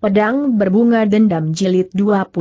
Pedang Berbunga Dendam Jilid 21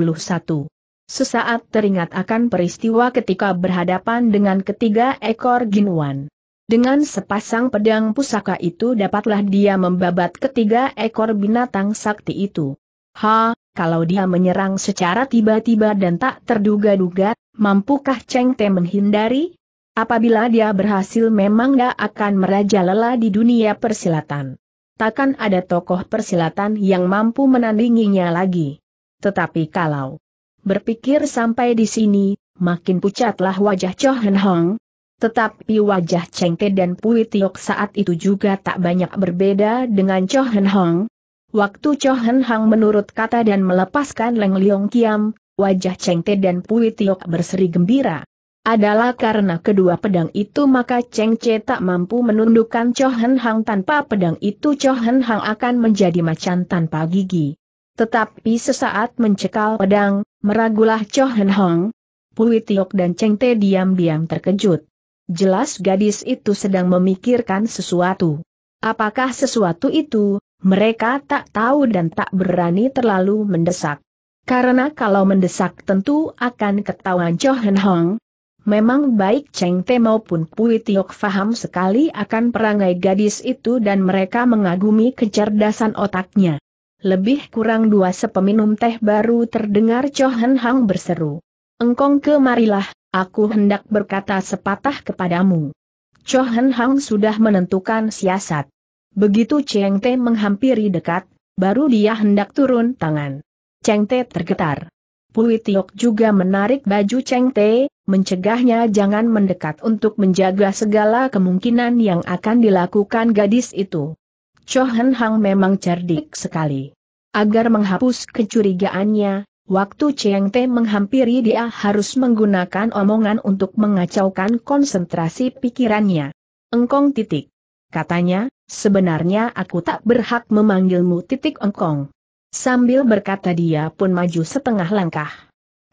Sesaat teringat akan peristiwa ketika berhadapan dengan ketiga ekor ginuan. Dengan sepasang pedang pusaka itu dapatlah dia membabat ketiga ekor binatang sakti itu. Ha, kalau dia menyerang secara tiba-tiba dan tak terduga-duga, mampukah Cheng Te menghindari? Apabila dia berhasil memang dia akan merajalela di dunia persilatan takkan ada tokoh persilatan yang mampu menandinginya lagi. Tetapi kalau berpikir sampai di sini, makin pucatlah wajah Cho Hen Hong. Tetapi wajah Cheng Te dan Pui Tiok saat itu juga tak banyak berbeda dengan Cho Hen Hong. Waktu Cho Hen Hong menurut kata dan melepaskan Leng Leong Kiam, wajah Cheng Te dan Pui Tiok berseri gembira adalah karena kedua pedang itu maka Cheng Che tak mampu menundukkan Cho Hang tanpa pedang itu Cho Hang akan menjadi macan tanpa gigi. Tetapi sesaat mencekal pedang, meragulah Cho Hen Hang. Pui Tiok dan Cheng Te diam-diam terkejut. Jelas gadis itu sedang memikirkan sesuatu. Apakah sesuatu itu, mereka tak tahu dan tak berani terlalu mendesak. Karena kalau mendesak tentu akan ketahuan Cho Hen Hong, Memang baik Cheng Te maupun Pui Tiok faham sekali akan perangai gadis itu dan mereka mengagumi kecerdasan otaknya. Lebih kurang dua sepeminum teh baru terdengar Chohan Hang berseru. Engkong kemarilah, aku hendak berkata sepatah kepadamu. Chohan Hang sudah menentukan siasat. Begitu Cheng Te menghampiri dekat, baru dia hendak turun tangan. Cheng Te tergetar. Pui Tiok juga menarik baju Cheng Te, mencegahnya jangan mendekat untuk menjaga segala kemungkinan yang akan dilakukan gadis itu. Cho Hen Hang memang cerdik sekali. Agar menghapus kecurigaannya, waktu Cheng Te menghampiri dia harus menggunakan omongan untuk mengacaukan konsentrasi pikirannya. Engkong titik. Katanya, sebenarnya aku tak berhak memanggilmu titik engkong. Sambil berkata dia pun maju setengah langkah.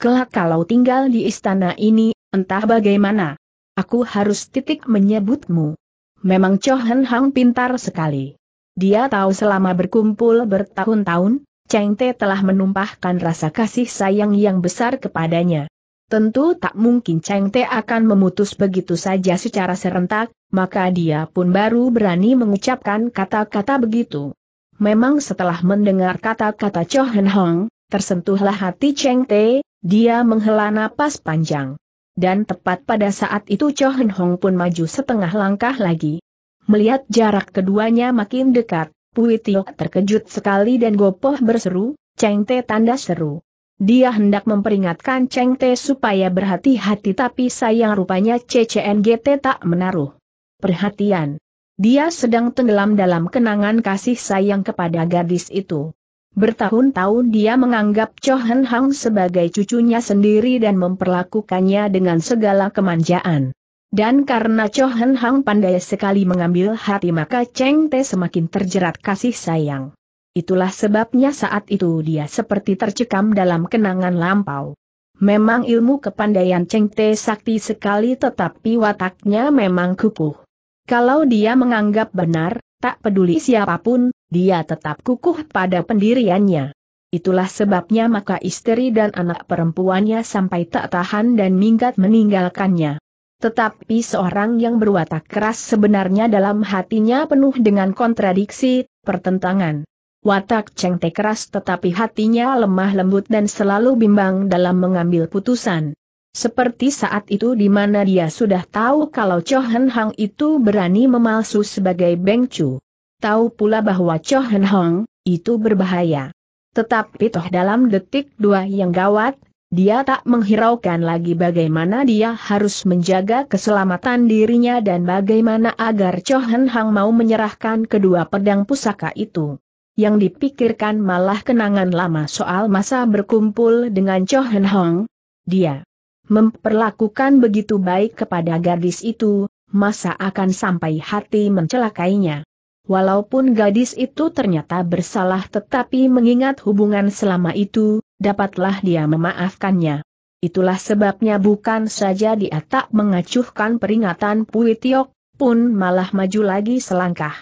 Kelak kalau tinggal di istana ini, entah bagaimana. Aku harus titik menyebutmu. Memang Cho Hen Hang pintar sekali. Dia tahu selama berkumpul bertahun-tahun, Cheng Te telah menumpahkan rasa kasih sayang yang besar kepadanya. Tentu tak mungkin Cheng Te akan memutus begitu saja secara serentak, maka dia pun baru berani mengucapkan kata-kata begitu. Memang setelah mendengar kata-kata Cho Hong, tersentuhlah hati Cheng Te, dia menghela napas panjang. Dan tepat pada saat itu Cho Hong pun maju setengah langkah lagi. Melihat jarak keduanya makin dekat, Pui Tiok terkejut sekali dan gopoh berseru, Cheng Te tanda seru. Dia hendak memperingatkan Cheng Te supaya berhati-hati tapi sayang rupanya CCNGT tak menaruh perhatian. Dia sedang tenggelam dalam kenangan kasih sayang kepada gadis itu. Bertahun-tahun dia menganggap Cho Hen Hang sebagai cucunya sendiri dan memperlakukannya dengan segala kemanjaan. Dan karena Cho Hen Hang pandai sekali mengambil hati maka Cheng Te semakin terjerat kasih sayang. Itulah sebabnya saat itu dia seperti tercekam dalam kenangan lampau. Memang ilmu kepandaian Cheng Te sakti sekali tetapi wataknya memang kukuh. Kalau dia menganggap benar, tak peduli siapapun, dia tetap kukuh pada pendiriannya. Itulah sebabnya maka istri dan anak perempuannya sampai tak tahan dan minggat meninggalkannya. Tetapi seorang yang berwatak keras sebenarnya dalam hatinya penuh dengan kontradiksi, pertentangan. Watak cengte keras tetapi hatinya lemah lembut dan selalu bimbang dalam mengambil putusan. Seperti saat itu di mana dia sudah tahu kalau Cho Hen Hang itu berani memalsu sebagai Beng Chu. Tahu pula bahwa Cho Hen Hang, itu berbahaya. Tetapi toh dalam detik dua yang gawat, dia tak menghiraukan lagi bagaimana dia harus menjaga keselamatan dirinya dan bagaimana agar Cho Hen Hang mau menyerahkan kedua pedang pusaka itu. Yang dipikirkan malah kenangan lama soal masa berkumpul dengan Cho Hen Hang. Dia memperlakukan begitu baik kepada gadis itu, masa akan sampai hati mencelakainya. Walaupun gadis itu ternyata bersalah tetapi mengingat hubungan selama itu, dapatlah dia memaafkannya. Itulah sebabnya bukan saja dia tak mengacuhkan peringatan Pui Tiok, pun malah maju lagi selangkah.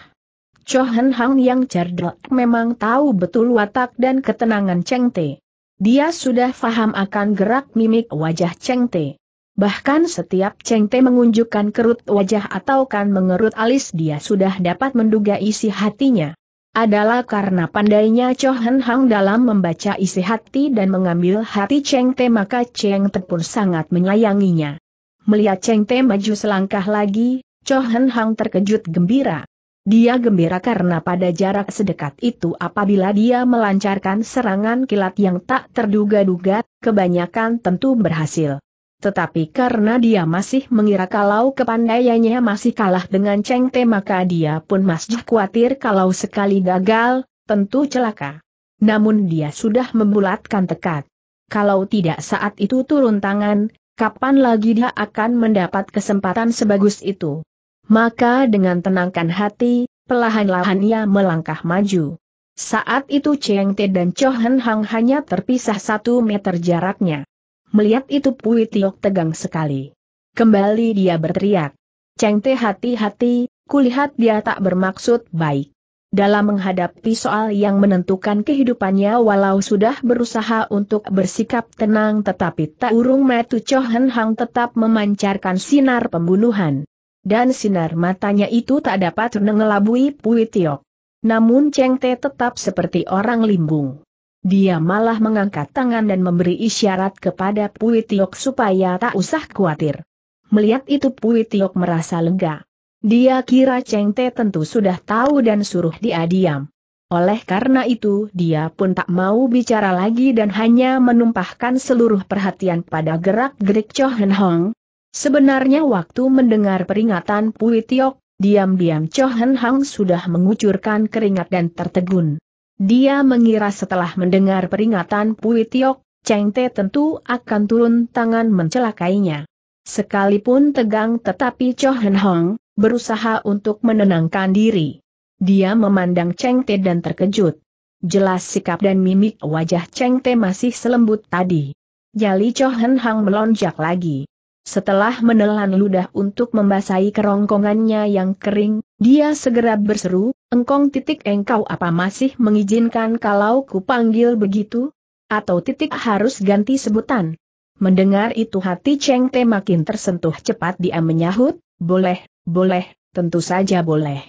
Chohan Hang yang cerdik memang tahu betul watak dan ketenangan Cheng Te. Dia sudah faham akan gerak mimik wajah Cheng Te. Bahkan setiap Cheng Te mengunjukkan kerut wajah atau kan mengerut alis dia sudah dapat menduga isi hatinya. Adalah karena pandainya Cho Hen Hang dalam membaca isi hati dan mengambil hati Cheng Te maka Cheng Te pun sangat menyayanginya. Melihat Cheng Te maju selangkah lagi, Cho Hen Hang terkejut gembira. Dia gembira karena pada jarak sedekat itu apabila dia melancarkan serangan kilat yang tak terduga-duga, kebanyakan tentu berhasil. Tetapi karena dia masih mengira kalau kepandaiannya masih kalah dengan Cheng Te maka dia pun masih khawatir kalau sekali gagal, tentu celaka. Namun dia sudah membulatkan tekad. Kalau tidak saat itu turun tangan, kapan lagi dia akan mendapat kesempatan sebagus itu? Maka dengan tenangkan hati, pelahan-lahan ia melangkah maju. Saat itu Cheng Te dan Cho Hen Hang hanya terpisah satu meter jaraknya. Melihat itu Pui Tiok tegang sekali. Kembali dia berteriak. Cheng Te hati-hati, kulihat dia tak bermaksud baik. Dalam menghadapi soal yang menentukan kehidupannya walau sudah berusaha untuk bersikap tenang tetapi tak urung metu Cho Hen Hang tetap memancarkan sinar pembunuhan dan sinar matanya itu tak dapat mengelabui Pui Tiok. Namun Cheng Te tetap seperti orang limbung. Dia malah mengangkat tangan dan memberi isyarat kepada Pui Tiok supaya tak usah khawatir. Melihat itu Pui Tiok merasa lega. Dia kira Cheng Te tentu sudah tahu dan suruh dia diam. Oleh karena itu dia pun tak mau bicara lagi dan hanya menumpahkan seluruh perhatian pada gerak-gerik Cho Hong, Sebenarnya waktu mendengar peringatan Pui Tiok, diam-diam Chohan Hang sudah mengucurkan keringat dan tertegun. Dia mengira setelah mendengar peringatan Pui Tiok, Cheng Te tentu akan turun tangan mencelakainya. Sekalipun tegang tetapi Chohan Hang berusaha untuk menenangkan diri. Dia memandang Cheng Te dan terkejut. Jelas sikap dan mimik wajah Cheng Te masih selembut tadi. Jali Chohan Hang melonjak lagi. Setelah menelan ludah untuk membasahi kerongkongannya yang kering, dia segera berseru, engkong titik engkau apa masih mengizinkan kalau ku panggil begitu? Atau titik harus ganti sebutan? Mendengar itu hati Cheng Te makin tersentuh cepat dia menyahut, boleh, boleh, tentu saja boleh.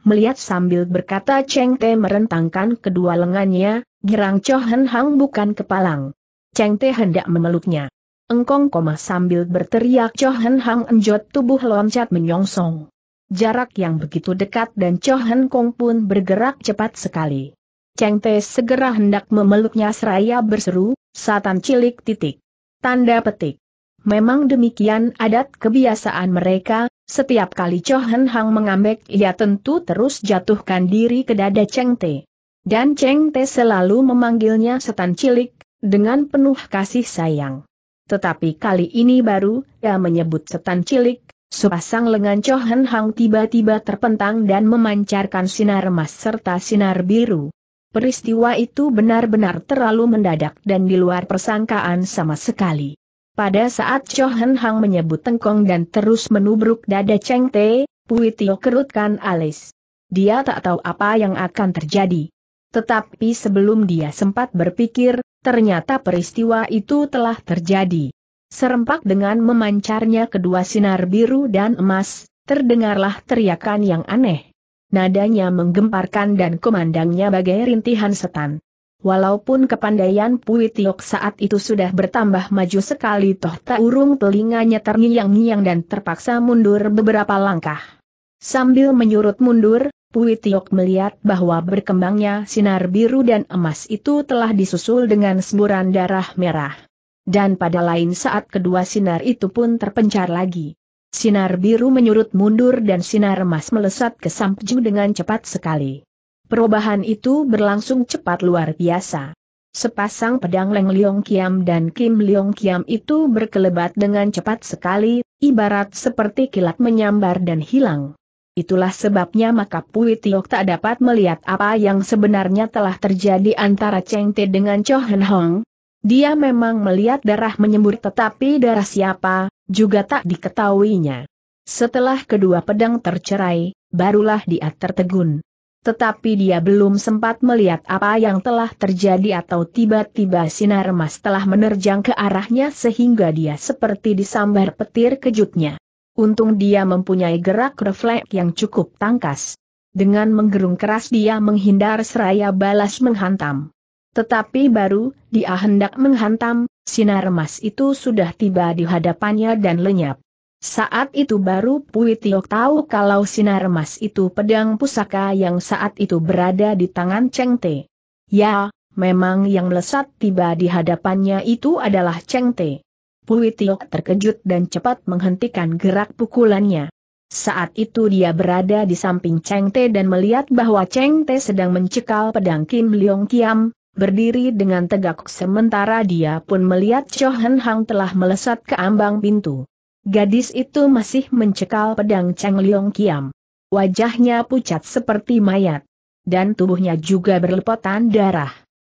Melihat sambil berkata Cheng Te merentangkan kedua lengannya, girang Cho Hen Hang bukan kepalang. Cheng Te hendak memeluknya. Engkong koma sambil berteriak Chohen Hang Enjot tubuh loncat menyongsong. Jarak yang begitu dekat dan Chohen Kong pun bergerak cepat sekali. Cheng Te segera hendak memeluknya seraya berseru, Satan cilik titik. Tanda petik. Memang demikian adat kebiasaan mereka, setiap kali Chohen Hang mengambek ia tentu terus jatuhkan diri ke dada Cheng Te. Dan Cheng Te selalu memanggilnya setan cilik, dengan penuh kasih sayang. Tetapi kali ini baru, ia menyebut setan cilik, sepasang lengan Chohan Hang tiba-tiba terpentang dan memancarkan sinar emas serta sinar biru. Peristiwa itu benar-benar terlalu mendadak dan di luar persangkaan sama sekali. Pada saat Chohan Hang menyebut tengkong dan terus menubruk dada Cheng Te, Pui Tio kerutkan alis. Dia tak tahu apa yang akan terjadi. Tetapi sebelum dia sempat berpikir, ternyata peristiwa itu telah terjadi. Serempak dengan memancarnya kedua sinar biru dan emas, terdengarlah teriakan yang aneh. Nadanya menggemparkan dan kemandangnya bagai rintihan setan. Walaupun kepandaian Pui saat itu sudah bertambah maju sekali toh tak urung telinganya terngiang-ngiang dan terpaksa mundur beberapa langkah. Sambil menyurut mundur, Pui Tiok melihat bahwa berkembangnya sinar biru dan emas itu telah disusul dengan semburan darah merah. Dan pada lain saat kedua sinar itu pun terpencar lagi. Sinar biru menyurut mundur dan sinar emas melesat ke Sampju dengan cepat sekali. Perubahan itu berlangsung cepat luar biasa. Sepasang pedang Leng Leong Kiam dan Kim Leong Kiam itu berkelebat dengan cepat sekali, ibarat seperti kilat menyambar dan hilang. Itulah sebabnya maka Pui Tiok tak dapat melihat apa yang sebenarnya telah terjadi antara Cheng Te dengan Cho Hen Hong. Dia memang melihat darah menyembur tetapi darah siapa, juga tak diketahuinya. Setelah kedua pedang tercerai, barulah dia tertegun. Tetapi dia belum sempat melihat apa yang telah terjadi atau tiba-tiba sinar emas telah menerjang ke arahnya sehingga dia seperti disambar petir kejutnya. Untung dia mempunyai gerak refleks yang cukup tangkas. Dengan menggerung keras dia menghindar seraya balas menghantam. Tetapi baru, dia hendak menghantam, sinar emas itu sudah tiba di hadapannya dan lenyap. Saat itu baru Pui tahu kalau sinar emas itu pedang pusaka yang saat itu berada di tangan Cheng Te. Ya, memang yang melesat tiba di hadapannya itu adalah Cheng Te. Pui Tiok terkejut dan cepat menghentikan gerak pukulannya. Saat itu dia berada di samping Cheng Te dan melihat bahwa Cheng Te sedang mencekal pedang Kim Leong Kiam, berdiri dengan tegak sementara dia pun melihat Cho Hen Hang telah melesat ke ambang pintu. Gadis itu masih mencekal pedang Cheng Leong Kiam. Wajahnya pucat seperti mayat. Dan tubuhnya juga berlepotan darah.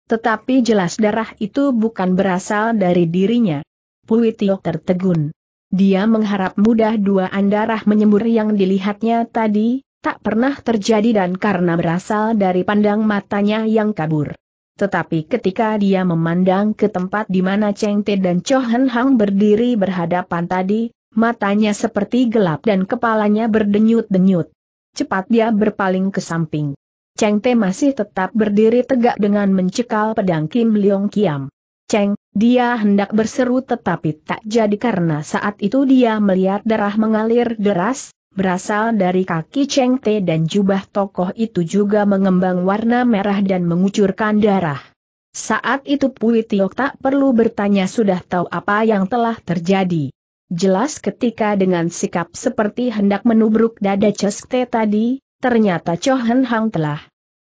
Tetapi jelas darah itu bukan berasal dari dirinya. Pui Tiok tertegun. Dia mengharap mudah dua andarah menyembur yang dilihatnya tadi, tak pernah terjadi dan karena berasal dari pandang matanya yang kabur. Tetapi ketika dia memandang ke tempat di mana Cheng Te dan Cho Hen Hang berdiri berhadapan tadi, matanya seperti gelap dan kepalanya berdenyut-denyut. Cepat dia berpaling ke samping. Cheng Te masih tetap berdiri tegak dengan mencekal pedang Kim Leong Kiam. Cheng, dia hendak berseru tetapi tak jadi karena saat itu dia melihat darah mengalir deras, berasal dari kaki Cheng Te dan jubah tokoh itu juga mengembang warna merah dan mengucurkan darah. Saat itu Pui Tiok tak perlu bertanya sudah tahu apa yang telah terjadi. Jelas ketika dengan sikap seperti hendak menubruk dada Cheng Te tadi, ternyata Cho Hen Hang telah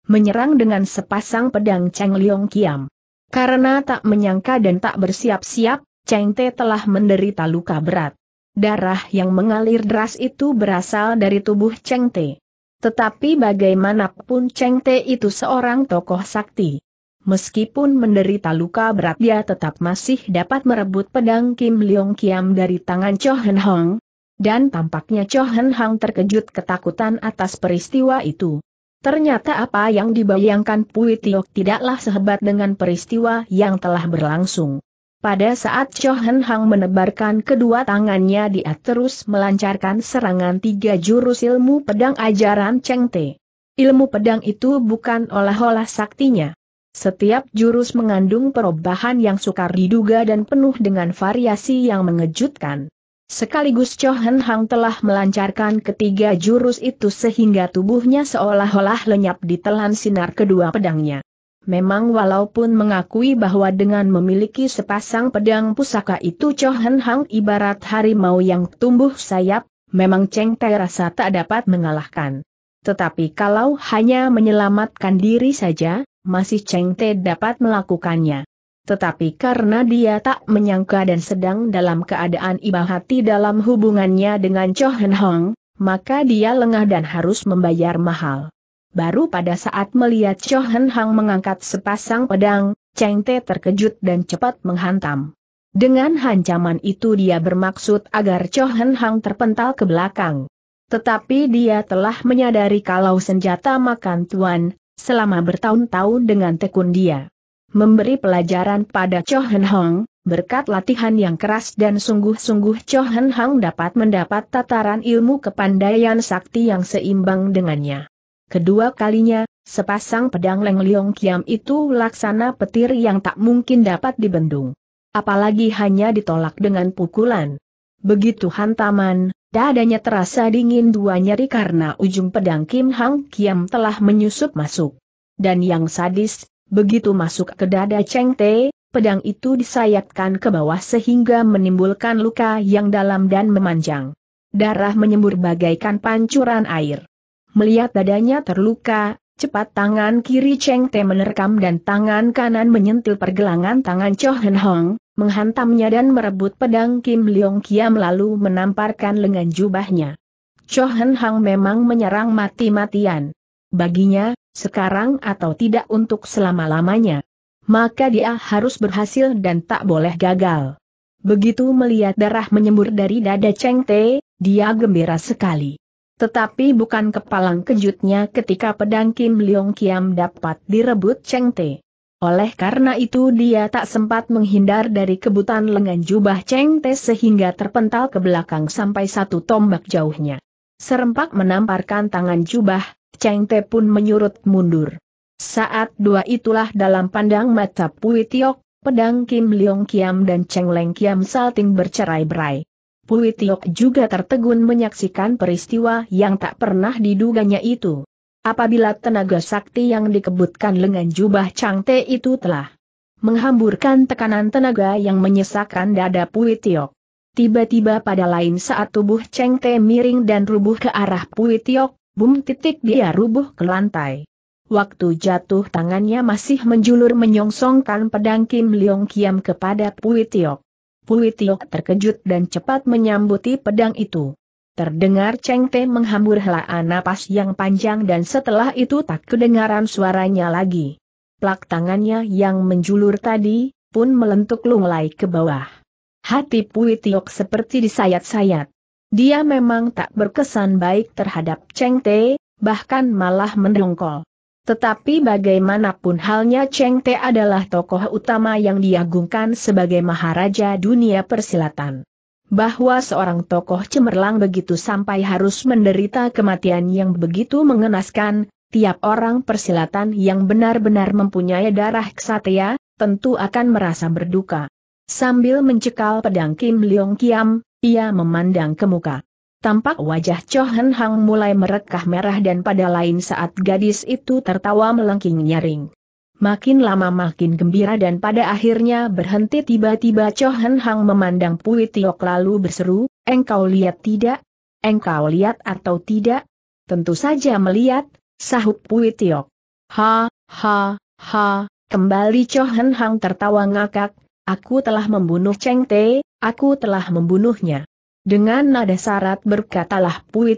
menyerang dengan sepasang pedang Cheng Liong Kiam. Karena tak menyangka dan tak bersiap-siap, Cheng Te telah menderita luka berat. Darah yang mengalir deras itu berasal dari tubuh Cheng Te. Tetapi bagaimanapun Cheng Te itu seorang tokoh sakti. Meskipun menderita luka berat dia tetap masih dapat merebut pedang Kim Leong Kiam dari tangan Cho Hen Hong. Dan tampaknya Cho Hen Hong terkejut ketakutan atas peristiwa itu. Ternyata apa yang dibayangkan Pui Tiok tidaklah sehebat dengan peristiwa yang telah berlangsung. Pada saat Chohen Hang menebarkan kedua tangannya dia terus melancarkan serangan tiga jurus ilmu pedang ajaran Cheng Te. Ilmu pedang itu bukan olah-olah saktinya. Setiap jurus mengandung perubahan yang sukar diduga dan penuh dengan variasi yang mengejutkan. Sekaligus Cho Hen Hang telah melancarkan ketiga jurus itu sehingga tubuhnya seolah-olah lenyap ditelan sinar kedua pedangnya. Memang walaupun mengakui bahwa dengan memiliki sepasang pedang pusaka itu Cho Hen Hang ibarat harimau yang tumbuh sayap, memang Cheng Tai rasa tak dapat mengalahkan. Tetapi kalau hanya menyelamatkan diri saja, masih Cheng Te dapat melakukannya tetapi karena dia tak menyangka dan sedang dalam keadaan iba hati dalam hubungannya dengan Cho Hen Hong, maka dia lengah dan harus membayar mahal. Baru pada saat melihat Cho Hen Hong mengangkat sepasang pedang, Cheng Te terkejut dan cepat menghantam. Dengan hancaman itu dia bermaksud agar Cho Hen Hong terpental ke belakang. Tetapi dia telah menyadari kalau senjata makan tuan, selama bertahun-tahun dengan tekun dia memberi pelajaran pada Cho Hen Hong, berkat latihan yang keras dan sungguh-sungguh Cho Hen Hong dapat mendapat tataran ilmu kepandaian sakti yang seimbang dengannya. Kedua kalinya, sepasang pedang Leng Leong Kiam itu laksana petir yang tak mungkin dapat dibendung. Apalagi hanya ditolak dengan pukulan. Begitu hantaman, dadanya terasa dingin dua nyeri karena ujung pedang Kim Hang Kiam telah menyusup masuk. Dan yang sadis, Begitu masuk ke dada Cheng Te, pedang itu disayatkan ke bawah sehingga menimbulkan luka yang dalam dan memanjang. Darah menyembur bagaikan pancuran air. Melihat dadanya terluka, cepat tangan kiri Cheng Te menerkam dan tangan kanan menyentil pergelangan tangan Cho Hen Hong, menghantamnya dan merebut pedang Kim Leong Kiam lalu menamparkan lengan jubahnya. Cho Hen Hong memang menyerang mati-matian baginya, sekarang atau tidak untuk selama-lamanya. Maka dia harus berhasil dan tak boleh gagal. Begitu melihat darah menyembur dari dada Cheng Te, dia gembira sekali. Tetapi bukan kepalang kejutnya ketika pedang Kim Leong Kiam dapat direbut Cheng Te. Oleh karena itu dia tak sempat menghindar dari kebutan lengan jubah Cheng Te sehingga terpental ke belakang sampai satu tombak jauhnya. Serempak menamparkan tangan jubah, Cheng Te pun menyurut mundur. Saat dua itulah dalam pandang mata Pui Tiok, pedang Kim Leong Kiam dan Cheng Leng Kiam salting bercerai-berai. Pui Tiok juga tertegun menyaksikan peristiwa yang tak pernah diduganya itu. Apabila tenaga sakti yang dikebutkan lengan jubah Chang Te itu telah menghamburkan tekanan tenaga yang menyesakan dada Pui Tiok. Tiba-tiba pada lain saat tubuh Cheng Te miring dan rubuh ke arah Pui Tiok, bum titik dia rubuh ke lantai. Waktu jatuh tangannya masih menjulur menyongsongkan pedang Kim Leong Kiam kepada Pui Tiok. Pui Tiok terkejut dan cepat menyambuti pedang itu. Terdengar Cheng Te menghambur helaan napas yang panjang dan setelah itu tak kedengaran suaranya lagi. Plak tangannya yang menjulur tadi, pun melentuk lunglai ke bawah. Hati Pui Tiok seperti disayat-sayat. Dia memang tak berkesan baik terhadap Cheng Te, bahkan malah mendongkol. Tetapi bagaimanapun halnya Cheng Te adalah tokoh utama yang diagungkan sebagai maharaja dunia persilatan. Bahwa seorang tokoh cemerlang begitu sampai harus menderita kematian yang begitu mengenaskan, tiap orang persilatan yang benar-benar mempunyai darah ksatria, tentu akan merasa berduka. Sambil mencekal pedang Kim Leong Kiam, ia memandang ke muka. Tampak wajah Cho Hen Hang mulai merekah merah dan pada lain saat gadis itu tertawa melengking nyaring. Makin lama makin gembira dan pada akhirnya berhenti tiba-tiba Cho Hen Hang memandang Pui Tiok lalu berseru, engkau lihat tidak? Engkau lihat atau tidak? Tentu saja melihat, sahut Pui Tiok. Ha, ha, ha, kembali Cho Hen Hang tertawa ngakak, aku telah membunuh Cheng Te, aku telah membunuhnya. Dengan nada syarat berkatalah Pui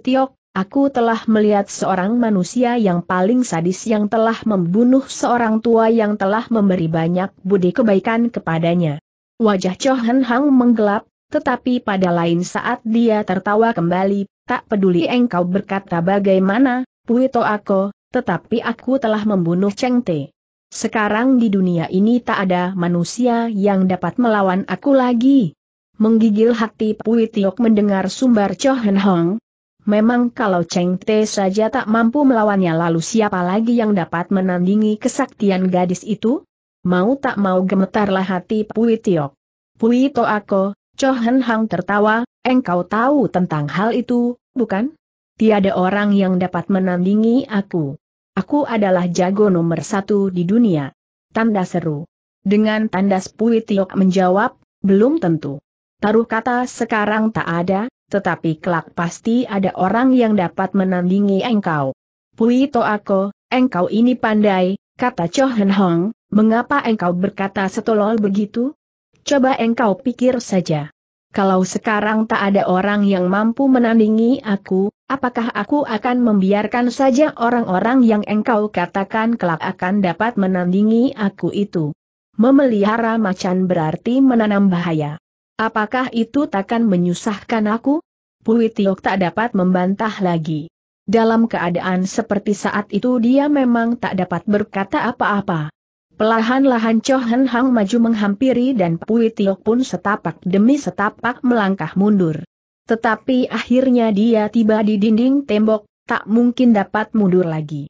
Aku telah melihat seorang manusia yang paling sadis yang telah membunuh seorang tua yang telah memberi banyak budi kebaikan kepadanya. Wajah Chohan Hang menggelap, tetapi pada lain saat dia tertawa kembali, tak peduli engkau berkata bagaimana, Puito aku, tetapi aku telah membunuh Cheng Te. Sekarang di dunia ini tak ada manusia yang dapat melawan aku lagi. Menggigil hati Pui Tiok mendengar sumbar Chohen Hong. Memang kalau Cheng Te saja tak mampu melawannya lalu siapa lagi yang dapat menandingi kesaktian gadis itu? Mau tak mau gemetarlah hati Pui Tiok. Pui Toako, Chohen Hong tertawa, engkau tahu tentang hal itu, bukan? Tiada orang yang dapat menandingi aku. Aku adalah jago nomor satu di dunia. Tanda seru. Dengan tandas Pui Tiok menjawab, belum tentu. Taruh kata sekarang tak ada, tetapi kelak pasti ada orang yang dapat menandingi engkau. Pui to aku, engkau ini pandai, kata Cho Hen Hong, mengapa engkau berkata setolol begitu? Coba engkau pikir saja. Kalau sekarang tak ada orang yang mampu menandingi aku, apakah aku akan membiarkan saja orang-orang yang engkau katakan kelak akan dapat menandingi aku itu? Memelihara macan berarti menanam bahaya. Apakah itu takkan menyusahkan aku? Pui Tiok tak dapat membantah lagi. Dalam keadaan seperti saat itu dia memang tak dapat berkata apa-apa. Pelahan-lahan Cho Hen Hang maju menghampiri dan Pui Tiok pun setapak demi setapak melangkah mundur. Tetapi akhirnya dia tiba di dinding tembok, tak mungkin dapat mundur lagi.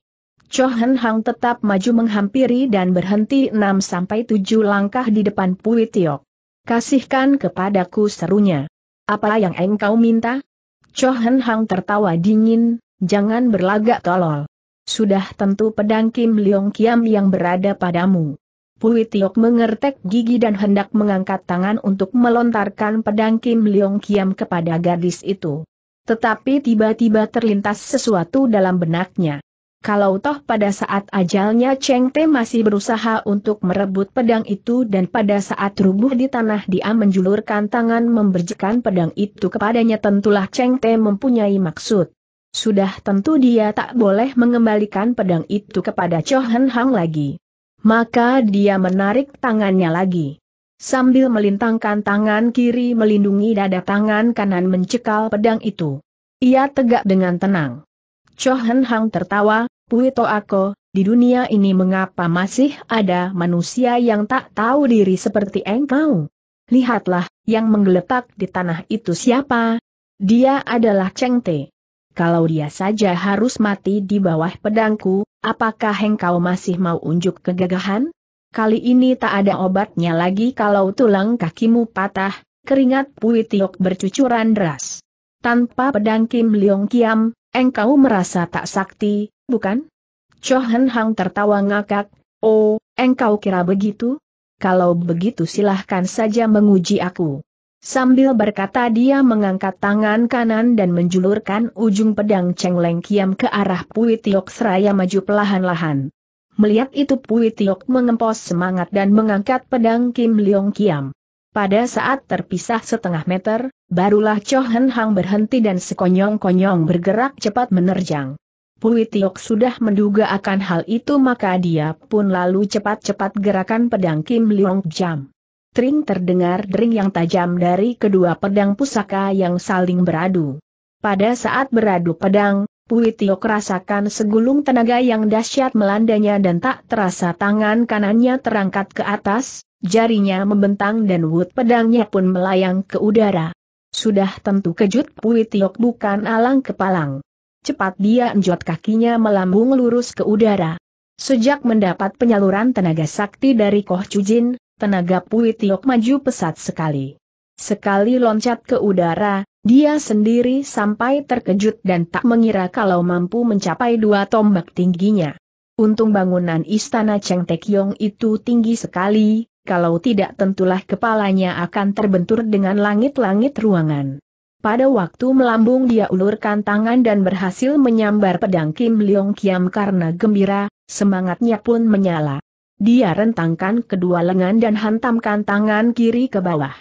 Cho Hen Hang tetap maju menghampiri dan berhenti 6-7 langkah di depan Pui Tiok. Kasihkan kepadaku serunya. Apa yang engkau minta? Chohen Hang tertawa dingin, jangan berlagak tolol. Sudah tentu pedang Kim Leong Kiam yang berada padamu. Pui Tiok mengertek gigi dan hendak mengangkat tangan untuk melontarkan pedang Kim Leong Kiam kepada gadis itu. Tetapi tiba-tiba terlintas sesuatu dalam benaknya kalau toh pada saat ajalnya Cheng Te masih berusaha untuk merebut pedang itu dan pada saat rubuh di tanah dia menjulurkan tangan memberjekan pedang itu kepadanya tentulah Cheng Te mempunyai maksud. Sudah tentu dia tak boleh mengembalikan pedang itu kepada Chohan Hang lagi. Maka dia menarik tangannya lagi. Sambil melintangkan tangan kiri melindungi dada tangan kanan mencekal pedang itu. Ia tegak dengan tenang. Chohen Hang tertawa, Puito Ako, di dunia ini mengapa masih ada manusia yang tak tahu diri seperti engkau? Lihatlah, yang menggeletak di tanah itu siapa? Dia adalah Cheng Te. Kalau dia saja harus mati di bawah pedangku, apakah engkau masih mau unjuk kegagahan? Kali ini tak ada obatnya lagi kalau tulang kakimu patah, keringat Pui Tiok bercucuran deras. Tanpa pedang Kim Leong Kiam, Engkau merasa tak sakti, bukan? Chohen Hang tertawa ngakak, oh, engkau kira begitu? Kalau begitu silahkan saja menguji aku. Sambil berkata dia mengangkat tangan kanan dan menjulurkan ujung pedang Leng Kiam ke arah Pui Tiok seraya maju pelahan lahan Melihat itu Pui Tiok mengempos semangat dan mengangkat pedang Kim Leong Kiam. Pada saat terpisah setengah meter, barulah Cho Hen Hang berhenti dan sekonyong-konyong bergerak cepat menerjang. Pui Tiok sudah menduga akan hal itu maka dia pun lalu cepat-cepat gerakan pedang Kim Leong Jam. Tring terdengar dering yang tajam dari kedua pedang pusaka yang saling beradu. Pada saat beradu pedang, Pui Tiok rasakan segulung tenaga yang dahsyat melandanya dan tak terasa tangan kanannya terangkat ke atas, Jarinya membentang dan wut pedangnya pun melayang ke udara. Sudah tentu kejut Pui Tiok bukan alang kepalang. Cepat dia enjot kakinya melambung lurus ke udara. Sejak mendapat penyaluran tenaga sakti dari Koh Chujin, tenaga Pui Tiok maju pesat sekali. Sekali loncat ke udara, dia sendiri sampai terkejut dan tak mengira kalau mampu mencapai dua tombak tingginya. Untung bangunan istana Cheng Tekyong itu tinggi sekali, kalau tidak tentulah kepalanya akan terbentur dengan langit-langit ruangan. Pada waktu melambung dia ulurkan tangan dan berhasil menyambar pedang Kim Leong Kiam karena gembira, semangatnya pun menyala. Dia rentangkan kedua lengan dan hantamkan tangan kiri ke bawah.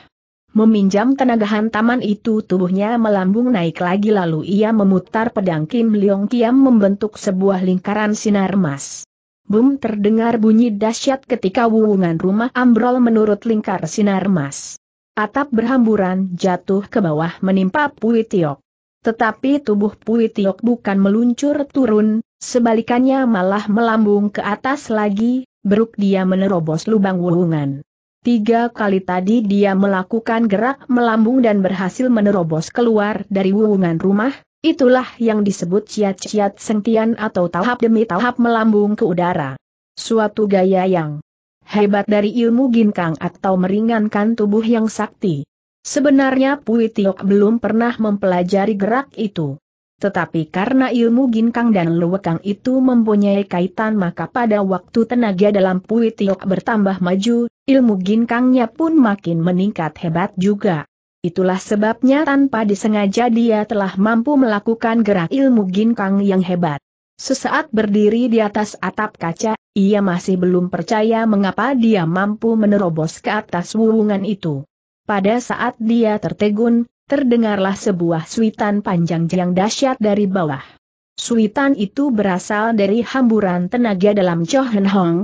Meminjam tenaga hantaman itu tubuhnya melambung naik lagi lalu ia memutar pedang Kim Leong Kiam membentuk sebuah lingkaran sinar emas. Bum terdengar bunyi dahsyat ketika wuwungan rumah ambrol menurut lingkar sinar emas. Atap berhamburan jatuh ke bawah menimpa Pui Tetapi tubuh Pui bukan meluncur turun, sebalikannya malah melambung ke atas lagi, beruk dia menerobos lubang wuwungan. Tiga kali tadi dia melakukan gerak melambung dan berhasil menerobos keluar dari wuwungan rumah, Itulah yang disebut ciat-ciat sentian atau tahap demi tahap melambung ke udara. Suatu gaya yang hebat dari ilmu ginkang atau meringankan tubuh yang sakti. Sebenarnya Pui Tiok belum pernah mempelajari gerak itu. Tetapi karena ilmu ginkang dan luwekang itu mempunyai kaitan maka pada waktu tenaga dalam Pui Tiok bertambah maju, ilmu ginkangnya pun makin meningkat hebat juga. Itulah sebabnya tanpa disengaja dia telah mampu melakukan gerak ilmu ginkang yang hebat. Sesaat berdiri di atas atap kaca, ia masih belum percaya mengapa dia mampu menerobos ke atas wulungan itu. Pada saat dia tertegun, terdengarlah sebuah suitan panjang yang dahsyat dari bawah. Suitan itu berasal dari hamburan tenaga dalam Chohen Hong,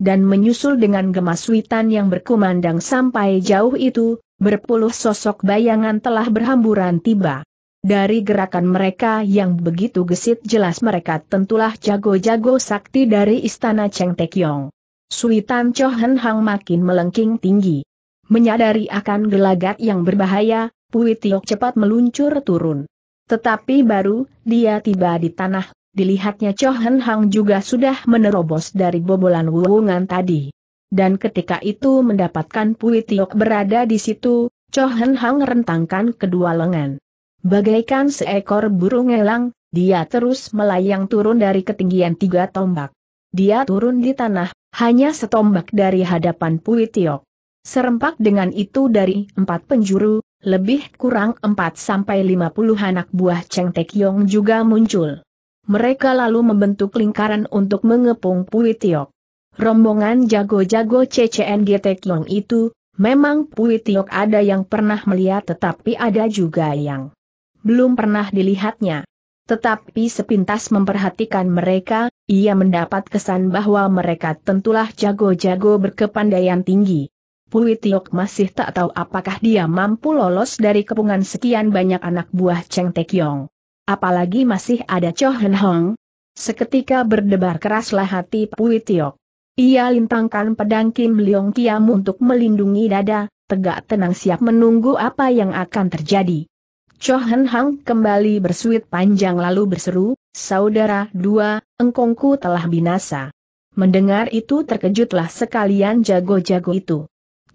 dan menyusul dengan gemas suitan yang berkumandang sampai jauh itu, berpuluh sosok bayangan telah berhamburan tiba. Dari gerakan mereka yang begitu gesit jelas mereka tentulah jago-jago sakti dari istana Cheng Taekyong. Sui Tan Cho Hen Hang makin melengking tinggi. Menyadari akan gelagat yang berbahaya, Pui Tiok cepat meluncur turun. Tetapi baru, dia tiba di tanah, dilihatnya Cho Hen Hang juga sudah menerobos dari bobolan wuwungan tadi dan ketika itu mendapatkan Pui Tiok berada di situ, Cho Hen Hang rentangkan kedua lengan. Bagaikan seekor burung elang, dia terus melayang turun dari ketinggian tiga tombak. Dia turun di tanah, hanya setombak dari hadapan Pui Tiok. Serempak dengan itu dari empat penjuru, lebih kurang empat sampai lima puluh anak buah Cheng Tek Yong juga muncul. Mereka lalu membentuk lingkaran untuk mengepung Pui Tiok. Rombongan jago-jago CCNGT Long itu, memang Pui Tiok ada yang pernah melihat tetapi ada juga yang belum pernah dilihatnya. Tetapi sepintas memperhatikan mereka, ia mendapat kesan bahwa mereka tentulah jago-jago berkepandaian tinggi. Pui Tiok masih tak tahu apakah dia mampu lolos dari kepungan sekian banyak anak buah Cheng Tek Yong. Apalagi masih ada Cho Hen Hong. Seketika berdebar keraslah hati Pui Tiok. Ia lintangkan pedang Kim Leong Kiam untuk melindungi dada, tegak tenang siap menunggu apa yang akan terjadi. Cho Hen Hang kembali bersuit panjang lalu berseru, Saudara dua, engkongku telah binasa. Mendengar itu terkejutlah sekalian jago-jago itu.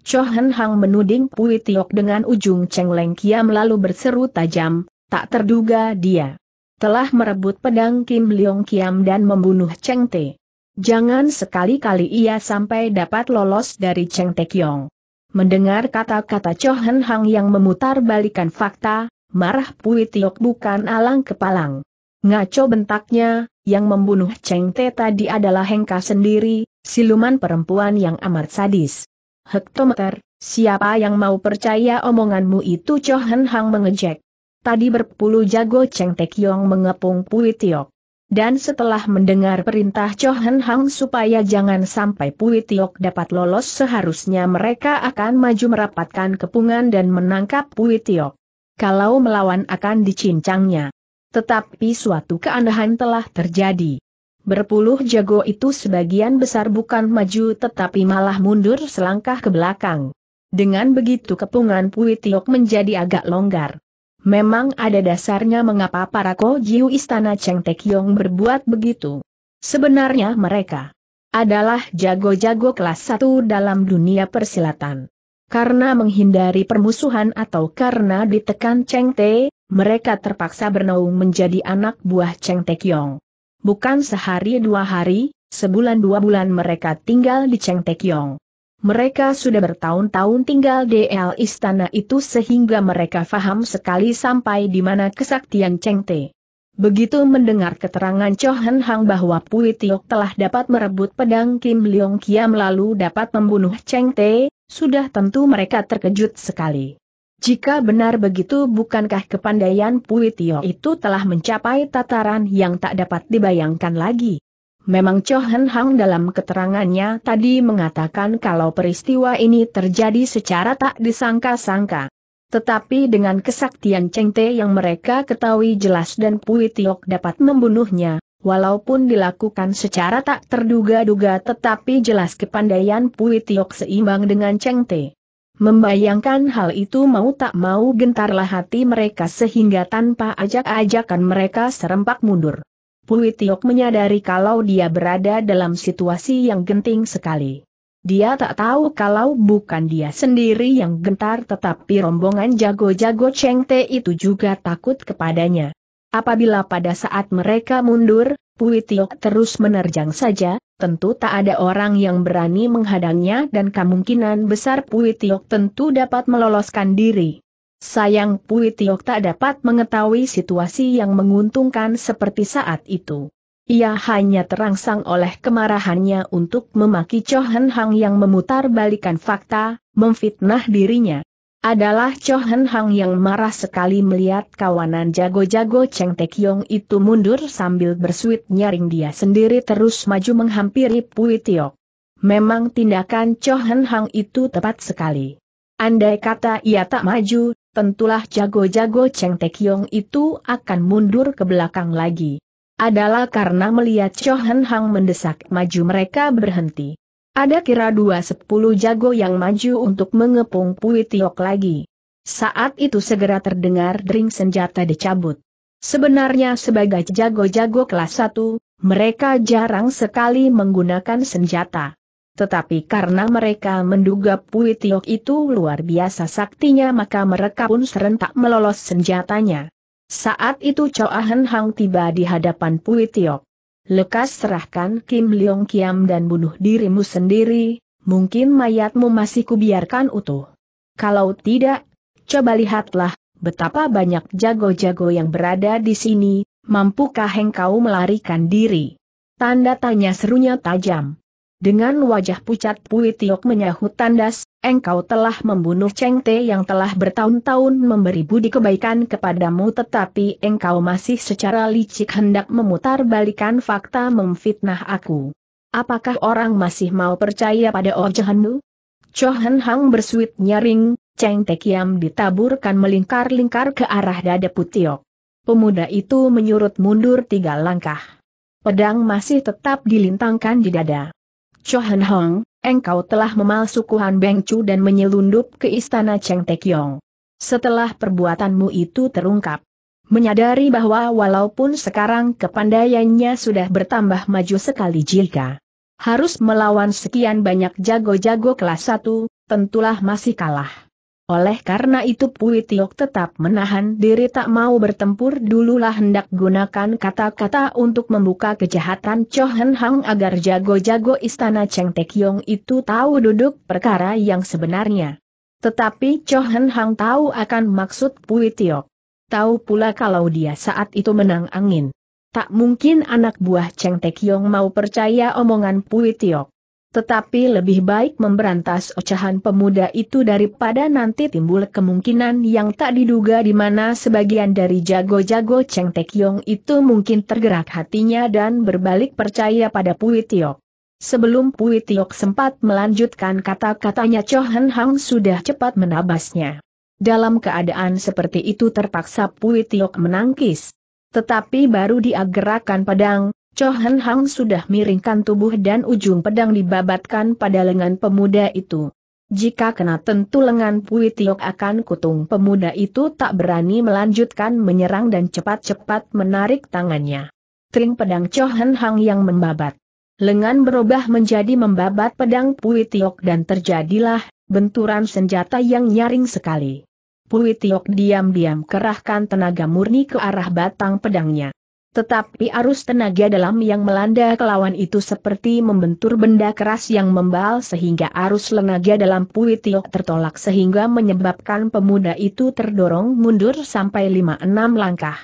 Cho Hen Hang menuding Pui Tiok dengan ujung cengleng kiam lalu berseru tajam, tak terduga dia telah merebut pedang Kim Leong Kiam dan membunuh Cheng Teh. Jangan sekali-kali ia sampai dapat lolos dari Cheng Kiong. Mendengar kata-kata Chohen Hang yang memutar balikan fakta, marah Pui Tiok bukan alang kepalang. Ngaco bentaknya, yang membunuh Cheng Te tadi adalah Hengka sendiri, siluman perempuan yang amat sadis. Hektometer, siapa yang mau percaya omonganmu itu Chohen Hang mengejek. Tadi berpuluh jago Cheng Kiong mengepung Pui Tiok. Dan setelah mendengar perintah Chohan Hang supaya jangan sampai Pui Tiok dapat lolos seharusnya mereka akan maju merapatkan kepungan dan menangkap Pui Tiok. Kalau melawan akan dicincangnya. Tetapi suatu keanehan telah terjadi. Berpuluh jago itu sebagian besar bukan maju tetapi malah mundur selangkah ke belakang. Dengan begitu kepungan Pui Tiok menjadi agak longgar. Memang ada dasarnya mengapa para Kojiu Istana Cheng Tekyong berbuat begitu. Sebenarnya mereka adalah jago-jago kelas satu dalam dunia persilatan. Karena menghindari permusuhan atau karena ditekan Cheng Te, mereka terpaksa bernaung menjadi anak buah Cheng Tekyong. Bukan sehari dua hari, sebulan dua bulan mereka tinggal di Cheng Tekyong. Mereka sudah bertahun-tahun tinggal di El Istana itu sehingga mereka faham sekali sampai di mana kesaktian Cheng Te. Begitu mendengar keterangan Cho Han Hang bahwa Pui Tiok telah dapat merebut pedang Kim Leong Kiam lalu dapat membunuh Cheng Te, sudah tentu mereka terkejut sekali. Jika benar begitu bukankah kepandaian Pui Tiok itu telah mencapai tataran yang tak dapat dibayangkan lagi? Memang Cho Hen Hang dalam keterangannya tadi mengatakan kalau peristiwa ini terjadi secara tak disangka-sangka. Tetapi dengan kesaktian Cheng Te yang mereka ketahui jelas dan Pui Tiok dapat membunuhnya, walaupun dilakukan secara tak terduga-duga tetapi jelas kepandaian Pui Tiok seimbang dengan Cheng Te. Membayangkan hal itu mau tak mau gentarlah hati mereka sehingga tanpa ajak-ajakan mereka serempak mundur. Pui Tiok menyadari kalau dia berada dalam situasi yang genting sekali. Dia tak tahu kalau bukan dia sendiri yang gentar tetapi rombongan jago-jago Cheng Te itu juga takut kepadanya. Apabila pada saat mereka mundur, Pui Tiok terus menerjang saja, tentu tak ada orang yang berani menghadangnya dan kemungkinan besar Pui Tiok tentu dapat meloloskan diri. Sayang Pui Tiok tak dapat mengetahui situasi yang menguntungkan seperti saat itu. Ia hanya terangsang oleh kemarahannya untuk memaki Chohen Hang yang memutar fakta, memfitnah dirinya. Adalah Chohen Hang yang marah sekali melihat kawanan jago-jago Cheng Tek Yong itu mundur sambil bersuit nyaring dia sendiri terus maju menghampiri Pui Tiok. Memang tindakan Chohen Hang itu tepat sekali. Andai kata ia tak maju, tentulah jago-jago Cheng Tekyong itu akan mundur ke belakang lagi. Adalah karena melihat Cho Hen Hang mendesak maju mereka berhenti. Ada kira dua sepuluh jago yang maju untuk mengepung Pui Tiok lagi. Saat itu segera terdengar dering senjata dicabut. Sebenarnya sebagai jago-jago kelas satu, mereka jarang sekali menggunakan senjata. Tetapi karena mereka menduga Pui Tiok itu luar biasa saktinya maka mereka pun serentak melolos senjatanya. Saat itu Choa Hen Hang tiba di hadapan Pui Tiok. Lekas serahkan Kim Leong Kiam dan bunuh dirimu sendiri, mungkin mayatmu masih kubiarkan utuh. Kalau tidak, coba lihatlah, betapa banyak jago-jago yang berada di sini, mampukah engkau melarikan diri? Tanda tanya serunya tajam. Dengan wajah pucat Pui Tiok menyahut tandas, engkau telah membunuh Cheng Te yang telah bertahun-tahun memberi budi kebaikan kepadamu tetapi engkau masih secara licik hendak memutar balikan fakta memfitnah aku. Apakah orang masih mau percaya pada ojahanmu? Chohan Hang bersuit nyaring, Cheng Te Kiam ditaburkan melingkar-lingkar ke arah dada Putiok. Pemuda itu menyurut mundur tiga langkah. Pedang masih tetap dilintangkan di dada. Chohan Hong, engkau telah memalsuku Han Beng Chu dan menyelundup ke istana Cheng Kiong. Setelah perbuatanmu itu terungkap, menyadari bahwa walaupun sekarang kepandaiannya sudah bertambah maju sekali jika harus melawan sekian banyak jago-jago kelas 1, tentulah masih kalah. Oleh karena itu Pui tetap menahan diri tak mau bertempur dululah hendak gunakan kata-kata untuk membuka kejahatan Cho Hen Hang agar jago-jago istana Cheng Te Yong itu tahu duduk perkara yang sebenarnya. Tetapi Cho Hen Hang tahu akan maksud Pui Tahu pula kalau dia saat itu menang angin. Tak mungkin anak buah Cheng Te Yong mau percaya omongan Pui tetapi lebih baik memberantas ocehan pemuda itu daripada nanti timbul kemungkinan yang tak diduga di mana sebagian dari jago-jago Cheng Tek Yong itu mungkin tergerak hatinya dan berbalik percaya pada Pui Tiok. Sebelum Pui Tiok sempat melanjutkan kata-katanya Cho Hen Hang sudah cepat menabasnya. Dalam keadaan seperti itu terpaksa Pui Tiok menangkis. Tetapi baru dia gerakan pedang, Chohan Hang sudah miringkan tubuh dan ujung pedang dibabatkan pada lengan pemuda itu. Jika kena tentu lengan Pui Tiok akan kutung pemuda itu tak berani melanjutkan menyerang dan cepat-cepat menarik tangannya. Tring pedang Chohan Hang yang membabat. Lengan berubah menjadi membabat pedang Pui Tiok dan terjadilah benturan senjata yang nyaring sekali. Pui Tiok diam-diam kerahkan tenaga murni ke arah batang pedangnya. Tetapi arus tenaga dalam yang melanda kelawan itu seperti membentur benda keras yang membal sehingga arus tenaga dalam Puitio tertolak sehingga menyebabkan pemuda itu terdorong mundur sampai 5-6 langkah.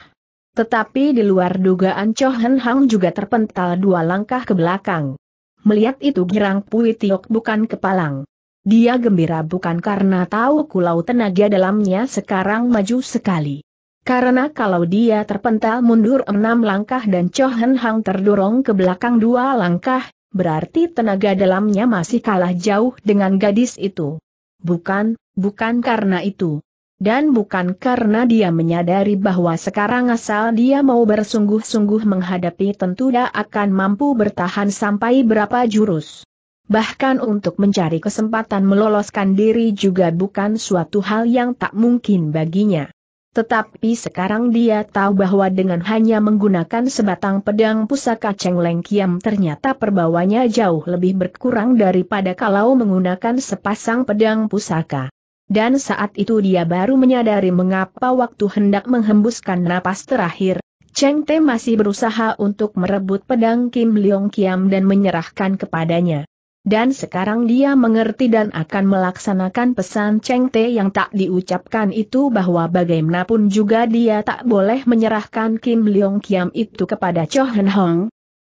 Tetapi di luar dugaan Cho Hang juga terpental dua langkah ke belakang. Melihat itu girang Puitio bukan kepalang. Dia gembira bukan karena tahu kulau tenaga dalamnya sekarang maju sekali. Karena kalau dia terpental mundur enam langkah dan Chohen Hang terdorong ke belakang dua langkah, berarti tenaga dalamnya masih kalah jauh dengan gadis itu. Bukan, bukan karena itu. Dan bukan karena dia menyadari bahwa sekarang asal dia mau bersungguh-sungguh menghadapi tentu dia akan mampu bertahan sampai berapa jurus. Bahkan untuk mencari kesempatan meloloskan diri juga bukan suatu hal yang tak mungkin baginya. Tetapi sekarang dia tahu bahwa dengan hanya menggunakan sebatang pedang pusaka Cheng Leng Kiam ternyata perbawanya jauh lebih berkurang daripada kalau menggunakan sepasang pedang pusaka. Dan saat itu dia baru menyadari mengapa waktu hendak menghembuskan napas terakhir, Cheng Te masih berusaha untuk merebut pedang Kim Leong Kiam dan menyerahkan kepadanya. Dan sekarang dia mengerti dan akan melaksanakan pesan Cheng Te yang tak diucapkan itu bahwa bagaimanapun juga dia tak boleh menyerahkan Kim Leong Kiam itu kepada Cho Hen Hong.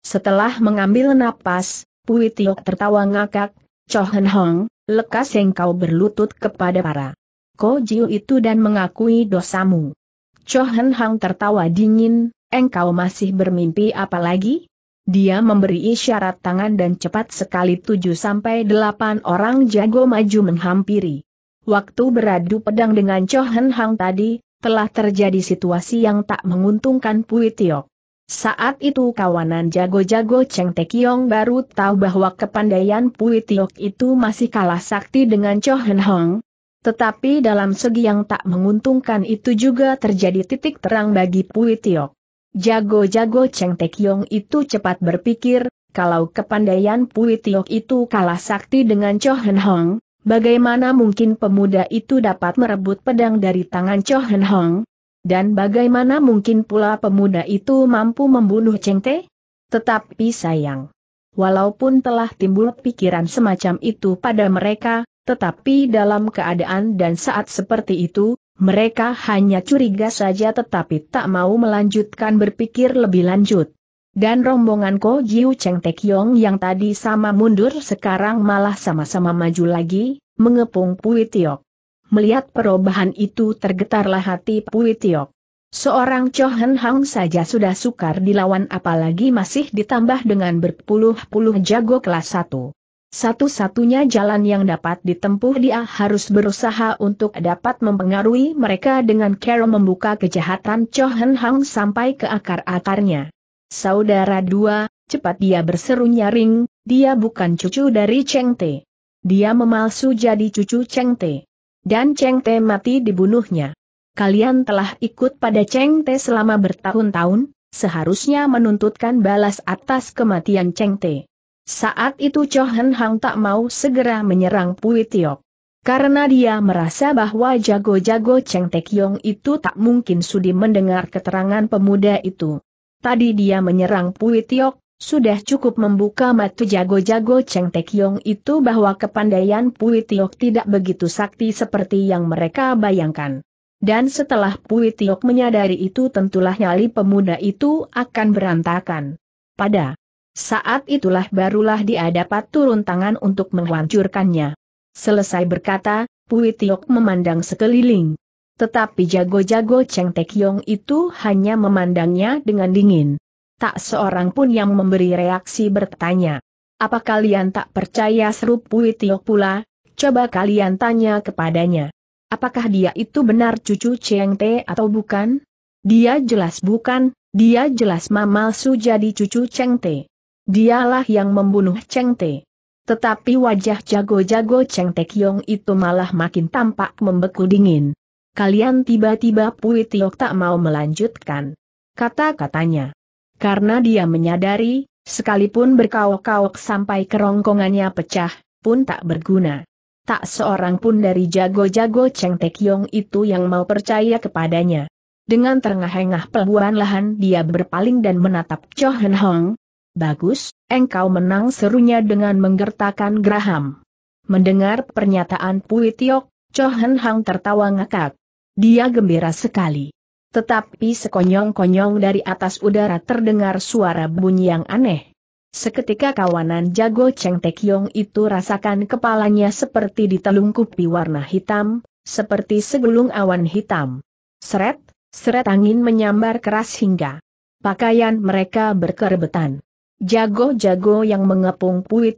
Setelah mengambil napas, Pui Tio tertawa ngakak, Cho Hen Hong, lekas engkau berlutut kepada para Ko Jiu itu dan mengakui dosamu. Cho Hen Hong tertawa dingin, engkau masih bermimpi apalagi? Dia memberi isyarat tangan dan cepat sekali tujuh sampai delapan orang jago maju menghampiri. Waktu beradu pedang dengan Cho Hen Hang tadi, telah terjadi situasi yang tak menguntungkan Pui Tiok. Saat itu kawanan jago-jago Cheng Tekiong baru tahu bahwa kepandaian Pui Tiok itu masih kalah sakti dengan Cho Hen Hang. Tetapi dalam segi yang tak menguntungkan itu juga terjadi titik terang bagi Pui Tiok. Jago-jago Cheng Tekyong itu cepat berpikir, kalau kepandaian Pui Tiok itu kalah sakti dengan Cho Hen Hong, bagaimana mungkin pemuda itu dapat merebut pedang dari tangan Cho Hen Hong? Dan bagaimana mungkin pula pemuda itu mampu membunuh Cheng Te? Tetapi sayang. Walaupun telah timbul pikiran semacam itu pada mereka, tetapi dalam keadaan dan saat seperti itu, mereka hanya curiga saja tetapi tak mau melanjutkan berpikir lebih lanjut. Dan rombongan Ko Jiu Cheng Tek Yong yang tadi sama mundur sekarang malah sama-sama maju lagi, mengepung Pui Tiok. Melihat perubahan itu tergetarlah hati Pui Tiok. Seorang Chohen Hang saja sudah sukar dilawan apalagi masih ditambah dengan berpuluh-puluh jago kelas 1. Satu-satunya jalan yang dapat ditempuh dia harus berusaha untuk dapat mempengaruhi mereka dengan cara membuka kejahatan Cho Hen Hang sampai ke akar-akarnya. Saudara dua, cepat dia berseru nyaring, dia bukan cucu dari Cheng Te. Dia memalsu jadi cucu Cheng Te. Dan Cheng Te mati dibunuhnya. Kalian telah ikut pada Cheng Te selama bertahun-tahun, seharusnya menuntutkan balas atas kematian Cheng Te. Saat itu Chohen Hang tak mau segera menyerang Pui Tiok. Karena dia merasa bahwa jago-jago Cheng Tek Yong itu tak mungkin sudi mendengar keterangan pemuda itu. Tadi dia menyerang Pui Tiok, sudah cukup membuka mata jago-jago Cheng Tek Yong itu bahwa kepandaian Pui Tiok tidak begitu sakti seperti yang mereka bayangkan. Dan setelah Pui Tiok menyadari itu tentulah nyali pemuda itu akan berantakan. Pada saat itulah barulah dia dapat turun tangan untuk menghancurkannya. Selesai berkata, Pui Tiok memandang sekeliling. Tetapi jago-jago Cheng Tek Yong itu hanya memandangnya dengan dingin. Tak seorang pun yang memberi reaksi bertanya. Apa kalian tak percaya seru Pui Tiok pula? Coba kalian tanya kepadanya. Apakah dia itu benar cucu Cheng Te atau bukan? Dia jelas bukan, dia jelas mamal su jadi cucu Cheng Te. Dialah yang membunuh Cheng Te. Tetapi wajah jago-jago Cheng Te Kiong itu malah makin tampak membeku dingin. Kalian tiba-tiba Pui Tiok tak mau melanjutkan kata-katanya. Karena dia menyadari, sekalipun berkaok-kaok sampai kerongkongannya pecah, pun tak berguna. Tak seorang pun dari jago-jago Cheng Te Kiong itu yang mau percaya kepadanya. Dengan terengah-engah peluan lahan dia berpaling dan menatap Cho Hen Hong, Bagus, engkau menang serunya dengan menggertakan Graham. Mendengar pernyataan Pui Tiok, Cho Hang tertawa ngakak. Dia gembira sekali. Tetapi sekonyong-konyong dari atas udara terdengar suara bunyi yang aneh. Seketika kawanan jago Cheng Tek Yong itu rasakan kepalanya seperti ditelungkupi warna hitam, seperti segulung awan hitam. Seret, seret angin menyambar keras hingga pakaian mereka berkerebetan. Jago-jago yang mengepung Pui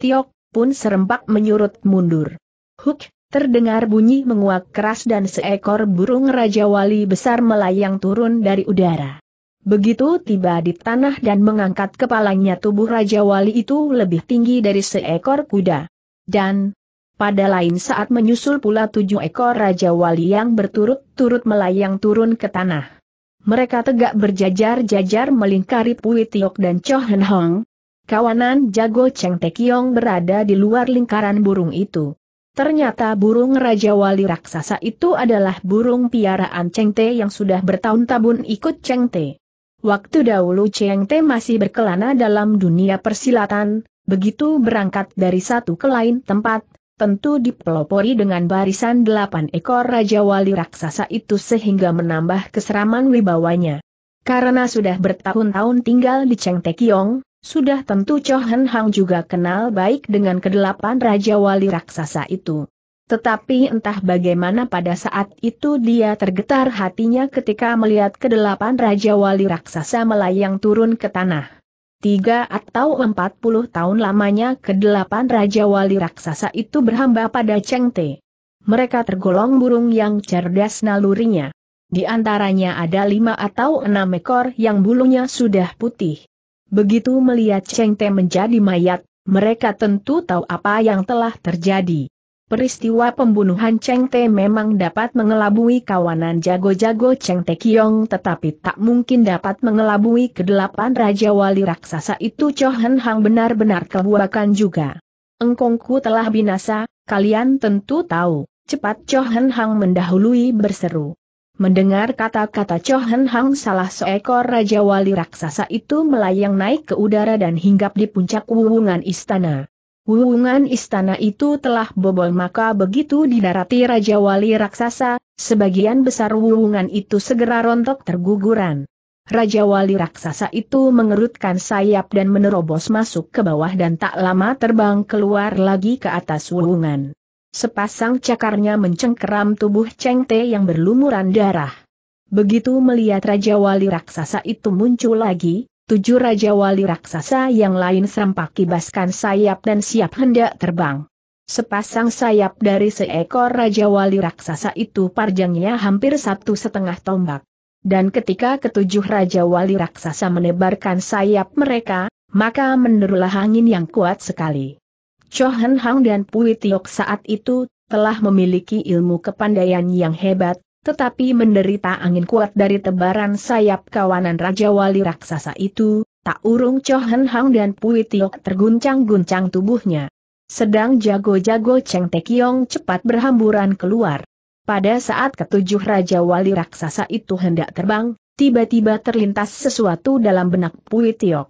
pun serempak menyurut mundur. Huk, terdengar bunyi menguak keras dan seekor burung Raja Wali besar melayang turun dari udara. Begitu tiba di tanah dan mengangkat kepalanya tubuh Raja Wali itu lebih tinggi dari seekor kuda. Dan, pada lain saat menyusul pula tujuh ekor Raja Wali yang berturut-turut melayang turun ke tanah. Mereka tegak berjajar-jajar melingkari Pui Tiok dan Chohen Hong, kawanan jago Cheng Tekiong berada di luar lingkaran burung itu. Ternyata burung Raja Wali Raksasa itu adalah burung piaraan Cheng Te yang sudah bertahun tahun ikut Cheng Te. Waktu dahulu Cheng Te masih berkelana dalam dunia persilatan, begitu berangkat dari satu ke lain tempat, tentu dipelopori dengan barisan delapan ekor Raja Wali Raksasa itu sehingga menambah keseraman wibawanya. Karena sudah bertahun-tahun tinggal di Cheng Te Kiong, sudah tentu Cho Hang juga kenal baik dengan kedelapan Raja Wali Raksasa itu. Tetapi entah bagaimana pada saat itu dia tergetar hatinya ketika melihat kedelapan Raja Wali Raksasa melayang turun ke tanah. Tiga atau empat puluh tahun lamanya kedelapan Raja Wali Raksasa itu berhamba pada Cheng Te. Mereka tergolong burung yang cerdas nalurinya. Di antaranya ada lima atau enam ekor yang bulunya sudah putih Begitu melihat Cheng Te menjadi mayat, mereka tentu tahu apa yang telah terjadi. Peristiwa pembunuhan Cheng Te memang dapat mengelabui kawanan jago-jago Cheng Te Kiong tetapi tak mungkin dapat mengelabui kedelapan Raja Wali Raksasa itu Chohan Hang benar-benar kebuakan juga. Engkongku telah binasa, kalian tentu tahu, cepat Chohan Hang mendahului berseru. Mendengar kata-kata Chohen Hang salah seekor Raja Wali Raksasa itu melayang naik ke udara dan hinggap di puncak wuwungan istana. Wuwungan istana itu telah bobol maka begitu didarati Raja Wali Raksasa, sebagian besar wuwungan itu segera rontok terguguran. Raja Wali Raksasa itu mengerutkan sayap dan menerobos masuk ke bawah dan tak lama terbang keluar lagi ke atas wuwungan. Sepasang cakarnya mencengkeram tubuh Cheng Te yang berlumuran darah. Begitu melihat Raja Wali Raksasa itu muncul lagi, tujuh Raja Wali Raksasa yang lain serempak kibaskan sayap dan siap hendak terbang. Sepasang sayap dari seekor Raja Wali Raksasa itu panjangnya hampir satu setengah tombak. Dan ketika ketujuh Raja Wali Raksasa menebarkan sayap mereka, maka menerulah angin yang kuat sekali. Chohan Hang dan Pui Tiok saat itu telah memiliki ilmu kepandaian yang hebat, tetapi menderita angin kuat dari tebaran sayap kawanan Raja Wali Raksasa itu, tak urung Chohan Hang dan Pui Tiok terguncang-guncang tubuhnya. Sedang jago-jago Cheng Tekiong cepat berhamburan keluar. Pada saat ketujuh Raja Wali Raksasa itu hendak terbang, tiba-tiba terlintas sesuatu dalam benak Pui Tiok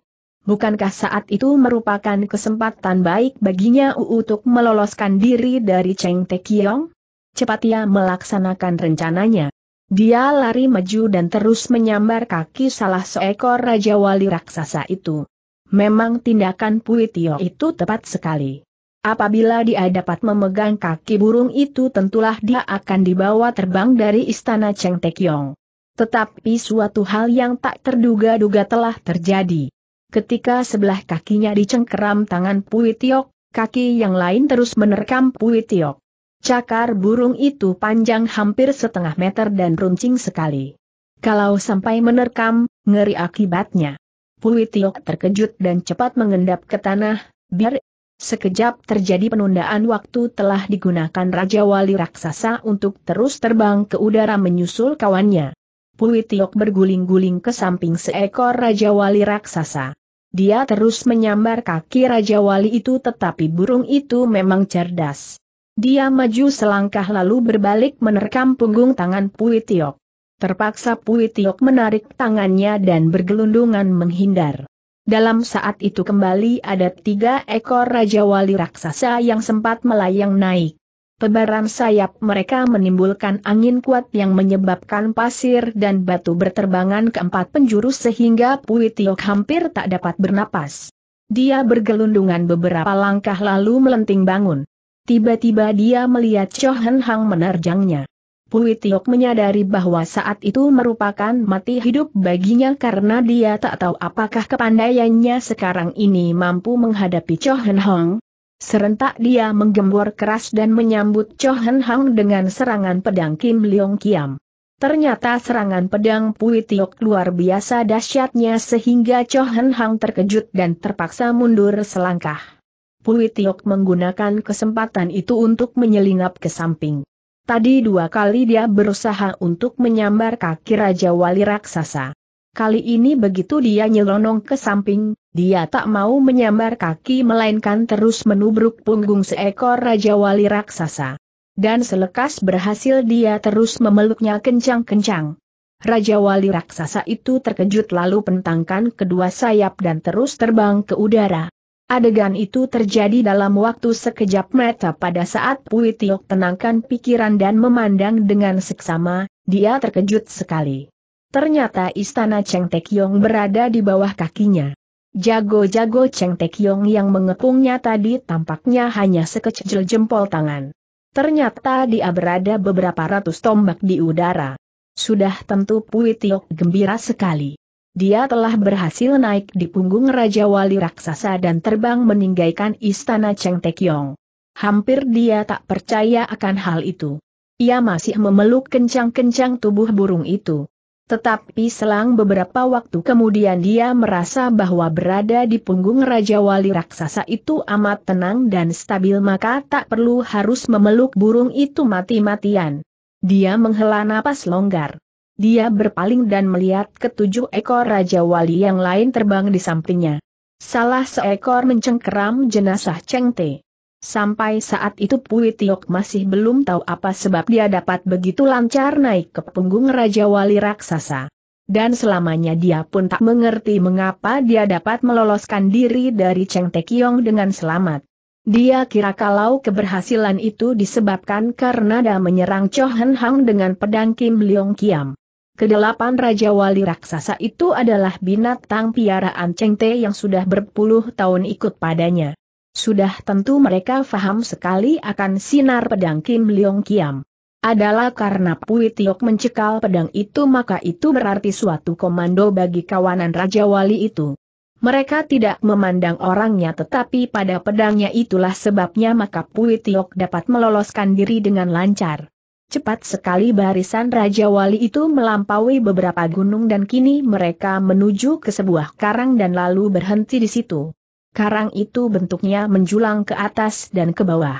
bukankah saat itu merupakan kesempatan baik baginya untuk meloloskan diri dari Cheng Te Kiong? Cepat ia melaksanakan rencananya. Dia lari maju dan terus menyambar kaki salah seekor Raja Wali Raksasa itu. Memang tindakan Pui Tio itu tepat sekali. Apabila dia dapat memegang kaki burung itu tentulah dia akan dibawa terbang dari istana Cheng Te Kiong. Tetapi suatu hal yang tak terduga-duga telah terjadi ketika sebelah kakinya dicengkeram tangan Pui Tiok, kaki yang lain terus menerkam Pui Tiok. Cakar burung itu panjang hampir setengah meter dan runcing sekali. Kalau sampai menerkam, ngeri akibatnya. Pui Tiok terkejut dan cepat mengendap ke tanah, biar sekejap terjadi penundaan waktu telah digunakan Raja Wali Raksasa untuk terus terbang ke udara menyusul kawannya. Pui Tiok berguling-guling ke samping seekor Raja Wali Raksasa. Dia terus menyambar kaki Raja Wali itu tetapi burung itu memang cerdas. Dia maju selangkah lalu berbalik menerkam punggung tangan Pui Terpaksa Pui menarik tangannya dan bergelundungan menghindar. Dalam saat itu kembali ada tiga ekor Raja Wali raksasa yang sempat melayang naik. Tebaran sayap mereka menimbulkan angin kuat yang menyebabkan pasir dan batu berterbangan ke empat penjuru sehingga Pui hampir tak dapat bernapas. Dia bergelundungan beberapa langkah lalu melenting bangun. Tiba-tiba dia melihat Cho Hen Hang menerjangnya. Pui menyadari bahwa saat itu merupakan mati hidup baginya karena dia tak tahu apakah kepandaiannya sekarang ini mampu menghadapi Cho Hen Hang, Serentak dia menggembor keras dan menyambut Cho Hen Hang dengan serangan pedang Kim Leong Kiam. Ternyata serangan pedang Pui Tiok luar biasa dahsyatnya sehingga Cho Hen Hang terkejut dan terpaksa mundur selangkah. Pui Tiok menggunakan kesempatan itu untuk menyelinap ke samping. Tadi dua kali dia berusaha untuk menyambar kaki Raja Wali Raksasa. Kali ini begitu dia nyelonong ke samping, dia tak mau menyambar kaki melainkan terus menubruk punggung seekor Raja Wali Raksasa. Dan selekas berhasil dia terus memeluknya kencang-kencang. Raja Wali Raksasa itu terkejut lalu pentangkan kedua sayap dan terus terbang ke udara. Adegan itu terjadi dalam waktu sekejap mata pada saat Pui tenangkan pikiran dan memandang dengan seksama, dia terkejut sekali. Ternyata istana Cheng Tekyong berada di bawah kakinya. Jago-jago Cheng Tekyong yang mengepungnya tadi tampaknya hanya sekecil jempol tangan. Ternyata dia berada beberapa ratus tombak di udara. Sudah tentu Pui Tiok gembira sekali. Dia telah berhasil naik di punggung Raja Wali Raksasa dan terbang meninggalkan istana Cheng Tekyong. Hampir dia tak percaya akan hal itu. Ia masih memeluk kencang-kencang tubuh burung itu. Tetapi selang beberapa waktu kemudian dia merasa bahwa berada di punggung Raja Wali Raksasa itu amat tenang dan stabil maka tak perlu harus memeluk burung itu mati-matian. Dia menghela napas longgar. Dia berpaling dan melihat ketujuh ekor Raja Wali yang lain terbang di sampingnya. Salah seekor mencengkeram jenazah Cheng Te. Sampai saat itu Pui Tiok masih belum tahu apa sebab dia dapat begitu lancar naik ke punggung Raja Wali Raksasa. Dan selamanya dia pun tak mengerti mengapa dia dapat meloloskan diri dari Cheng Tekiong dengan selamat. Dia kira kalau keberhasilan itu disebabkan karena dia menyerang Chohen Hang dengan pedang Kim Leong Kiam. Kedelapan Raja Wali Raksasa itu adalah binatang piaraan Cheng Te yang sudah berpuluh tahun ikut padanya. Sudah tentu mereka faham sekali akan sinar pedang Kim Leong Kiam. Adalah karena Pui Tiok mencekal pedang itu maka itu berarti suatu komando bagi kawanan Raja Wali itu. Mereka tidak memandang orangnya tetapi pada pedangnya itulah sebabnya maka Pui Tiok dapat meloloskan diri dengan lancar. Cepat sekali barisan Raja Wali itu melampaui beberapa gunung dan kini mereka menuju ke sebuah karang dan lalu berhenti di situ karang itu bentuknya menjulang ke atas dan ke bawah.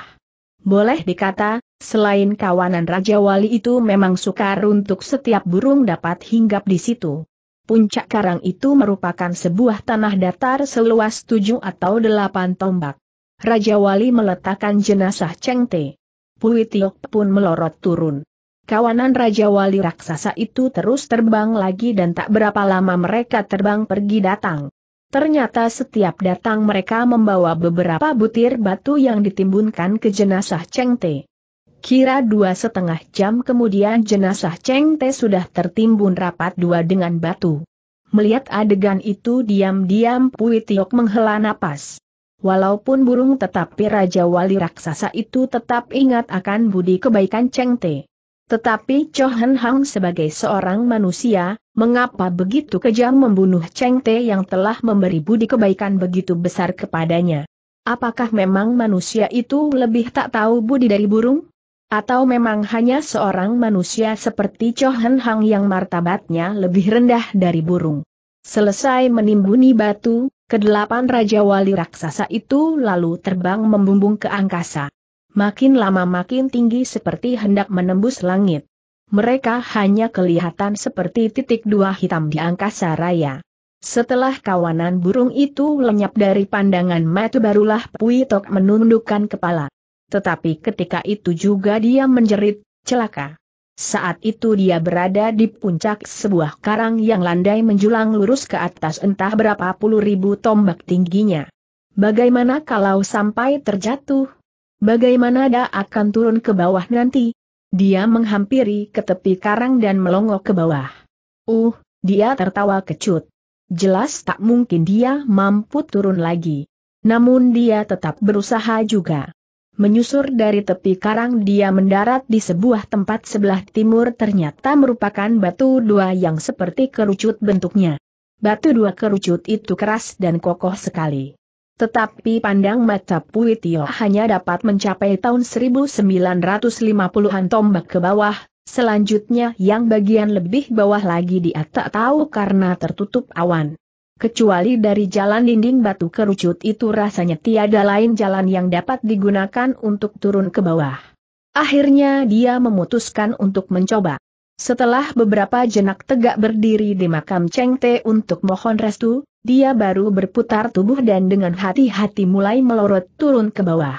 Boleh dikata, selain kawanan Raja Wali itu memang sukar untuk setiap burung dapat hinggap di situ. Puncak karang itu merupakan sebuah tanah datar seluas tujuh atau delapan tombak. Raja Wali meletakkan jenazah Cheng Te. Pui Tiok pun melorot turun. Kawanan Raja Wali raksasa itu terus terbang lagi dan tak berapa lama mereka terbang pergi datang. Ternyata setiap datang mereka membawa beberapa butir batu yang ditimbunkan ke jenazah Cheng Te. Kira dua setengah jam kemudian jenazah Cheng Te sudah tertimbun rapat dua dengan batu. Melihat adegan itu diam-diam Pui Tiok menghela napas. Walaupun burung tetapi Raja Wali Raksasa itu tetap ingat akan budi kebaikan Cheng Te. Tetapi Cho Hang sebagai seorang manusia, Mengapa begitu kejam membunuh Cheng Te yang telah memberi budi kebaikan begitu besar kepadanya? Apakah memang manusia itu lebih tak tahu budi dari burung? Atau memang hanya seorang manusia seperti Chohan Hang yang martabatnya lebih rendah dari burung? Selesai menimbuni batu, kedelapan Raja Wali Raksasa itu lalu terbang membumbung ke angkasa. Makin lama makin tinggi seperti hendak menembus langit mereka hanya kelihatan seperti titik dua hitam di angkasa raya. Setelah kawanan burung itu lenyap dari pandangan mata barulah Pui Tok menundukkan kepala. Tetapi ketika itu juga dia menjerit, celaka. Saat itu dia berada di puncak sebuah karang yang landai menjulang lurus ke atas entah berapa puluh ribu tombak tingginya. Bagaimana kalau sampai terjatuh? Bagaimana dia akan turun ke bawah nanti? Dia menghampiri ke tepi karang dan melongok ke bawah. Uh, dia tertawa kecut. Jelas tak mungkin dia mampu turun lagi. Namun dia tetap berusaha juga. Menyusur dari tepi karang dia mendarat di sebuah tempat sebelah timur ternyata merupakan batu dua yang seperti kerucut bentuknya. Batu dua kerucut itu keras dan kokoh sekali. Tetapi pandang mata Pui hanya dapat mencapai tahun 1950-an tombak ke bawah, selanjutnya yang bagian lebih bawah lagi dia tak tahu karena tertutup awan. Kecuali dari jalan dinding batu kerucut itu rasanya tiada lain jalan yang dapat digunakan untuk turun ke bawah. Akhirnya dia memutuskan untuk mencoba. Setelah beberapa jenak tegak berdiri di makam Cheng Te untuk mohon restu, dia baru berputar tubuh dan dengan hati-hati mulai melorot turun ke bawah.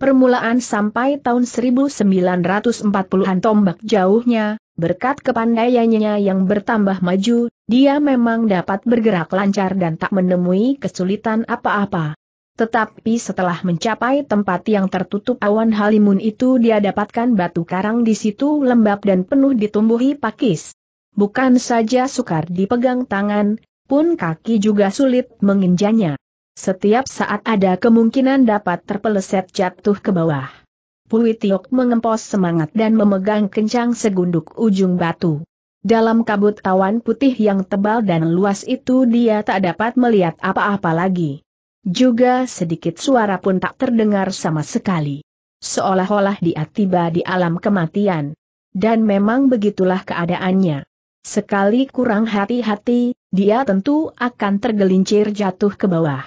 Permulaan sampai tahun 1940-an tombak jauhnya, berkat kepandaiannya yang bertambah maju, dia memang dapat bergerak lancar dan tak menemui kesulitan apa-apa. Tetapi setelah mencapai tempat yang tertutup awan halimun itu dia dapatkan batu karang di situ lembab dan penuh ditumbuhi pakis. Bukan saja sukar dipegang tangan, pun kaki juga sulit menginjanya. Setiap saat ada kemungkinan dapat terpeleset jatuh ke bawah. Pui Tiok mengempos semangat dan memegang kencang segunduk ujung batu. Dalam kabut tawan putih yang tebal dan luas itu dia tak dapat melihat apa-apa lagi. Juga sedikit suara pun tak terdengar sama sekali. Seolah-olah dia tiba di alam kematian. Dan memang begitulah keadaannya. Sekali kurang hati-hati, dia tentu akan tergelincir jatuh ke bawah.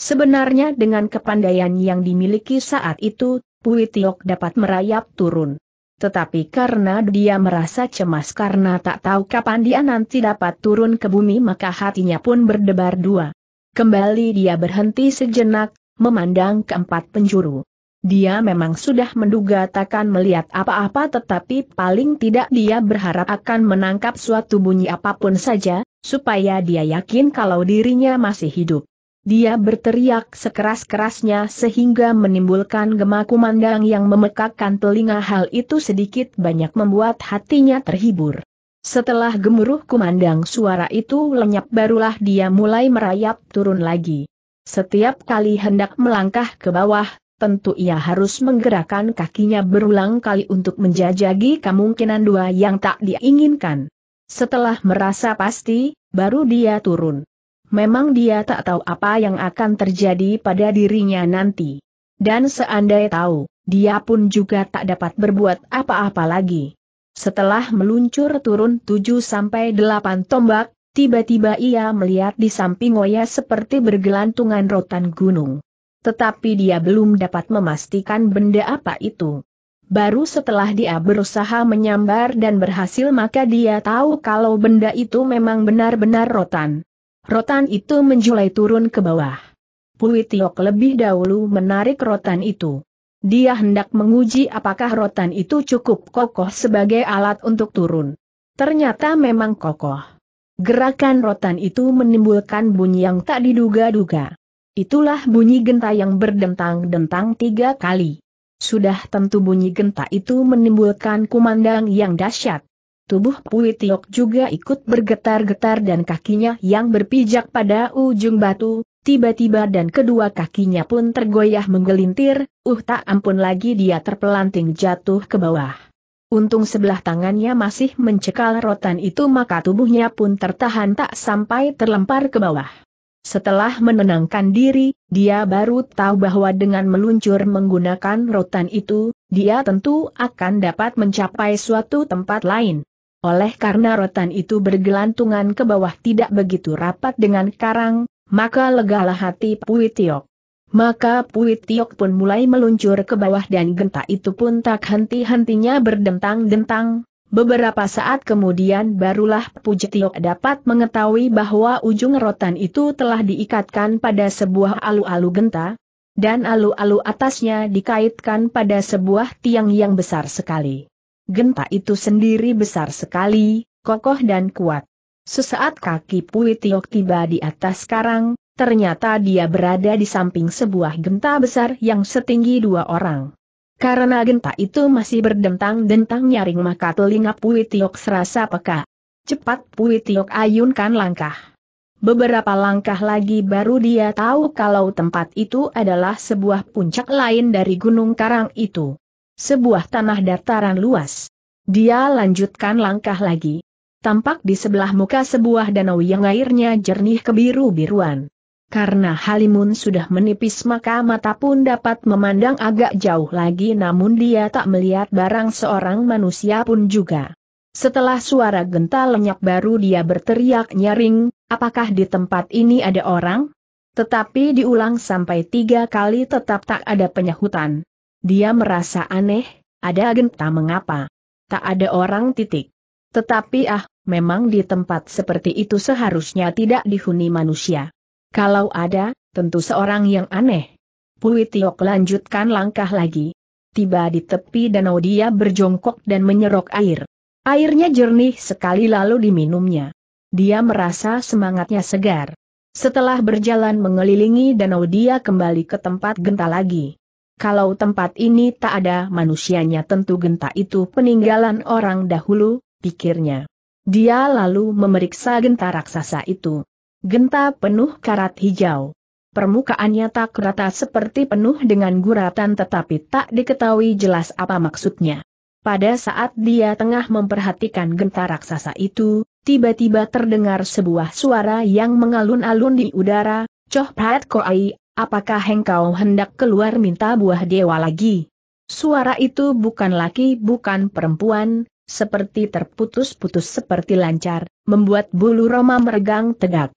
Sebenarnya dengan kepandaian yang dimiliki saat itu, Pui Tiok dapat merayap turun. Tetapi karena dia merasa cemas karena tak tahu kapan dia nanti dapat turun ke bumi maka hatinya pun berdebar dua. Kembali dia berhenti sejenak, memandang keempat penjuru. Dia memang sudah menduga takkan melihat apa-apa tetapi paling tidak dia berharap akan menangkap suatu bunyi apapun saja, supaya dia yakin kalau dirinya masih hidup. Dia berteriak sekeras-kerasnya sehingga menimbulkan gemak kumandang yang memekakkan telinga hal itu sedikit banyak membuat hatinya terhibur. Setelah gemuruh kumandang suara itu lenyap barulah dia mulai merayap turun lagi. Setiap kali hendak melangkah ke bawah, tentu ia harus menggerakkan kakinya berulang kali untuk menjajagi kemungkinan dua yang tak diinginkan. Setelah merasa pasti, baru dia turun. Memang dia tak tahu apa yang akan terjadi pada dirinya nanti. Dan seandai tahu, dia pun juga tak dapat berbuat apa-apa lagi. Setelah meluncur turun 7-8 tombak, tiba-tiba ia melihat di samping Oya seperti bergelantungan rotan gunung. Tetapi dia belum dapat memastikan benda apa itu. Baru setelah dia berusaha menyambar dan berhasil maka dia tahu kalau benda itu memang benar-benar rotan. Rotan itu menjulai turun ke bawah. Pui Tiok lebih dahulu menarik rotan itu. Dia hendak menguji apakah rotan itu cukup kokoh sebagai alat untuk turun. Ternyata memang kokoh. Gerakan rotan itu menimbulkan bunyi yang tak diduga-duga. Itulah bunyi genta yang berdentang-dentang tiga kali. Sudah tentu bunyi genta itu menimbulkan kumandang yang dahsyat. Tubuh Pui juga ikut bergetar-getar dan kakinya yang berpijak pada ujung batu, tiba-tiba dan kedua kakinya pun tergoyah menggelintir, uh tak ampun lagi dia terpelanting jatuh ke bawah. Untung sebelah tangannya masih mencekal rotan itu maka tubuhnya pun tertahan tak sampai terlempar ke bawah. Setelah menenangkan diri, dia baru tahu bahwa dengan meluncur menggunakan rotan itu, dia tentu akan dapat mencapai suatu tempat lain. Oleh karena rotan itu bergelantungan ke bawah tidak begitu rapat dengan karang, maka legalah hati Puitiok. Maka Puitiok pun mulai meluncur ke bawah dan genta itu pun tak henti-hentinya berdentang-dentang, Beberapa saat kemudian barulah Tiok dapat mengetahui bahwa ujung rotan itu telah diikatkan pada sebuah alu-alu genta, dan alu-alu atasnya dikaitkan pada sebuah tiang yang besar sekali. Genta itu sendiri besar sekali, kokoh dan kuat. Sesaat kaki Tiok tiba di atas karang, ternyata dia berada di samping sebuah genta besar yang setinggi dua orang. Karena genta itu masih berdentang-dentang nyaring maka telinga Pui Tiok serasa peka. Cepat Pui Tiok ayunkan langkah. Beberapa langkah lagi baru dia tahu kalau tempat itu adalah sebuah puncak lain dari Gunung Karang itu. Sebuah tanah dataran luas. Dia lanjutkan langkah lagi. Tampak di sebelah muka sebuah danau yang airnya jernih kebiru-biruan. Karena Halimun sudah menipis maka mata pun dapat memandang agak jauh lagi namun dia tak melihat barang seorang manusia pun juga. Setelah suara genta lenyap baru dia berteriak nyaring, apakah di tempat ini ada orang? Tetapi diulang sampai tiga kali tetap tak ada penyahutan. Dia merasa aneh, ada genta mengapa? Tak ada orang titik. Tetapi ah, memang di tempat seperti itu seharusnya tidak dihuni manusia. Kalau ada, tentu seorang yang aneh. Pui Tiok lanjutkan langkah lagi. Tiba di tepi danau dia berjongkok dan menyerok air. Airnya jernih sekali lalu diminumnya. Dia merasa semangatnya segar. Setelah berjalan mengelilingi danau dia kembali ke tempat genta lagi. Kalau tempat ini tak ada manusianya tentu genta itu peninggalan orang dahulu, pikirnya. Dia lalu memeriksa genta raksasa itu genta penuh karat hijau. Permukaannya tak rata seperti penuh dengan guratan tetapi tak diketahui jelas apa maksudnya. Pada saat dia tengah memperhatikan genta raksasa itu, tiba-tiba terdengar sebuah suara yang mengalun-alun di udara, Coh Prat Koai, apakah engkau hendak keluar minta buah dewa lagi? Suara itu bukan laki bukan perempuan, seperti terputus-putus seperti lancar, membuat bulu Roma meregang tegak